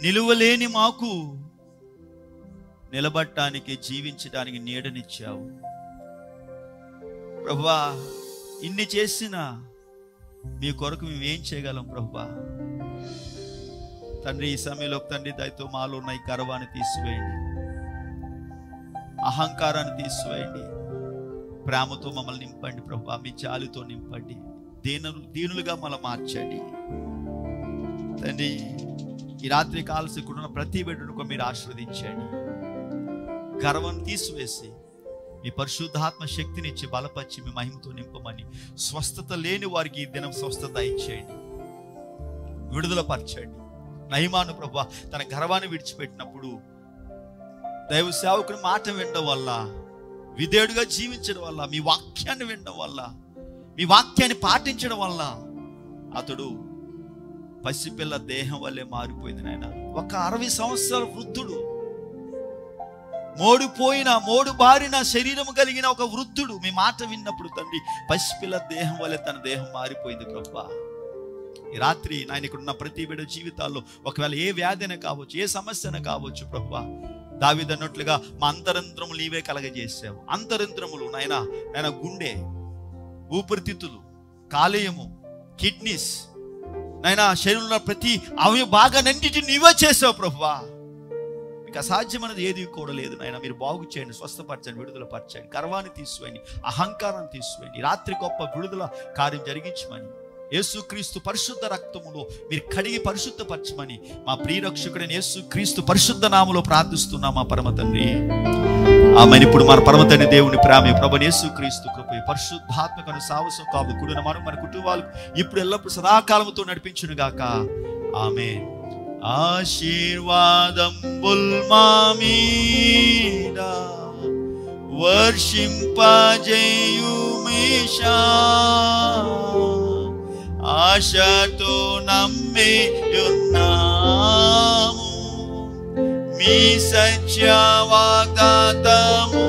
నిలువలేని మాకు నిలబడటానికి జీవించడానికి నీడనిచ్చావు ప్రభా ఇన్ని చేసినా మీ కొరకు మేము ఏం చేయగలం ప్రభా తండ్రి ఈ సమయంలో తండ్రి దయతో మాలో ఉన్న ఈ గర్వాన్ని తీసివేయండి అహంకారాన్ని తీసివేయండి ప్రేమతో మమ్మల్ని నింపండి ప్రభా మీ జాలితో నింపండి దీన దీనులుగా మనం మార్చండి తండ్రి ఈ రాత్రి కాల్సి ఇక్కడ ప్రతి బిడ్డను మీరు ఆశీర్వదించండి గర్వం తీసివేసి మీ పరిశుద్ధాత్మ శక్తినిచ్చి బలపరిచి మీ మహిమతో నింపమని స్వస్థత లేని వారికి ఈ దినం స్వస్థత ఇచ్చేయండి విడుదల పరచండి మహిమాను ప్రభు తన గర్వాన్ని విడిచిపెట్టినప్పుడు దైవ సేవకుని మాట వినడం వల్ల విధేయుడుగా జీవించడం వల్ల మీ వాక్యాన్ని వినడం వల్ల మీ వాక్యాన్ని పాటించడం వల్ల అతడు పసిపిల్ల దేహం వల్లే మారిపోయింది నాయన ఒక అరవై సంవత్సరాల వృద్ధుడు మోడిపోయిన బారిన శరీరం కలిగిన ఒక వృద్ధుడు మీ మాట విన్నప్పుడు తండ్రి పసిపిల్ల దేహం వల్ల తన దేహం మారిపోయింది ప్రభా ఈ రాత్రి నాయన ఇక్కడున్న ప్రతి బిడ్డ జీవితాల్లో ఒకవేళ ఏ వ్యాధిన కావచ్చు ఏ సమస్యన కావచ్చు ప్రభా దావిదన్నట్లుగా మా అంతరంత్రములు నీవే కలగజేసావు అంతరంత్రములు నాయన నాయన గుండె ఊపిరితిత్తులు కాలేయము కిడ్నీస్ నాయన శరీరంలో ప్రతి అవయ భాగాన్నింటిని నీవే చేసావు ప్రభువా మీకు అసాధ్యమైనది ఏది కూడా లేదు నాయన మీరు బాగు చేయండి స్వస్థపరచండి విడుదల పరచండి గర్వాన్ని తీసివేయండి అహంకారం తీసివేయండి రాత్రి గొప్ప విడుదల కార్యం జరిగించమని యేసుక్రీస్తు పరిశుద్ధ రక్తములో మీరు కడిగి పరిశుద్ధపరచమని మా ప్రియరక్షకుడైన యేసుక్రీస్తు పరిశుద్ధ నామలో ప్రార్థిస్తున్నా మా పరమ తండ్రి ఆమె ఇప్పుడు మన పరమ తండ్రి దేవుని ప్రేమ ప్రభు యేసుక్రీస్తు కృప పరిశుద్ధాత్మకను సాహసం కాదు కూడిన మనం మన కుటుంబాలు ఇప్పుడు ఎల్లప్పుడు సదాకాలంతో గాక ఆమె ఆశీర్వాదంబుల్ మామీడ వర్షింపజేయుమిషా ఆశతో నమ్మియున్నాము మీ సత్య వాగ్దాతము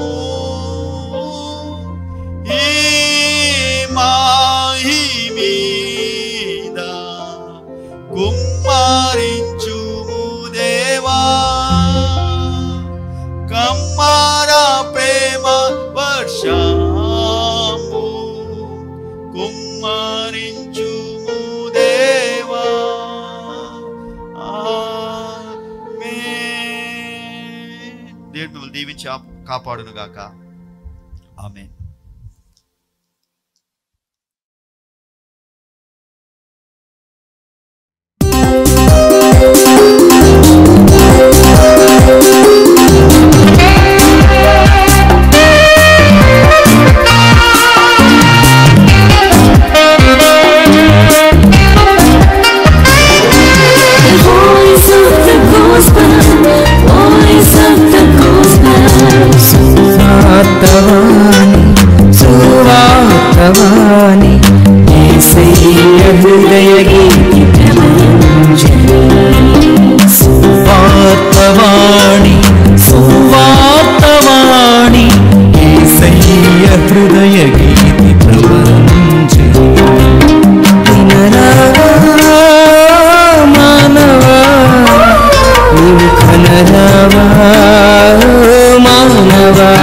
మాహి మీద కుమారి காப்பாடுனுக்காக்கா ஆமேன் சுவார்த்தவானி சுவார்த்தவானி ஹய சுவார்த்தவாணி சுவார்த்தவாணி ஏசைய ஹய கீதி பிரபஞ்ச மாணவா நீ கனரவா மாணவா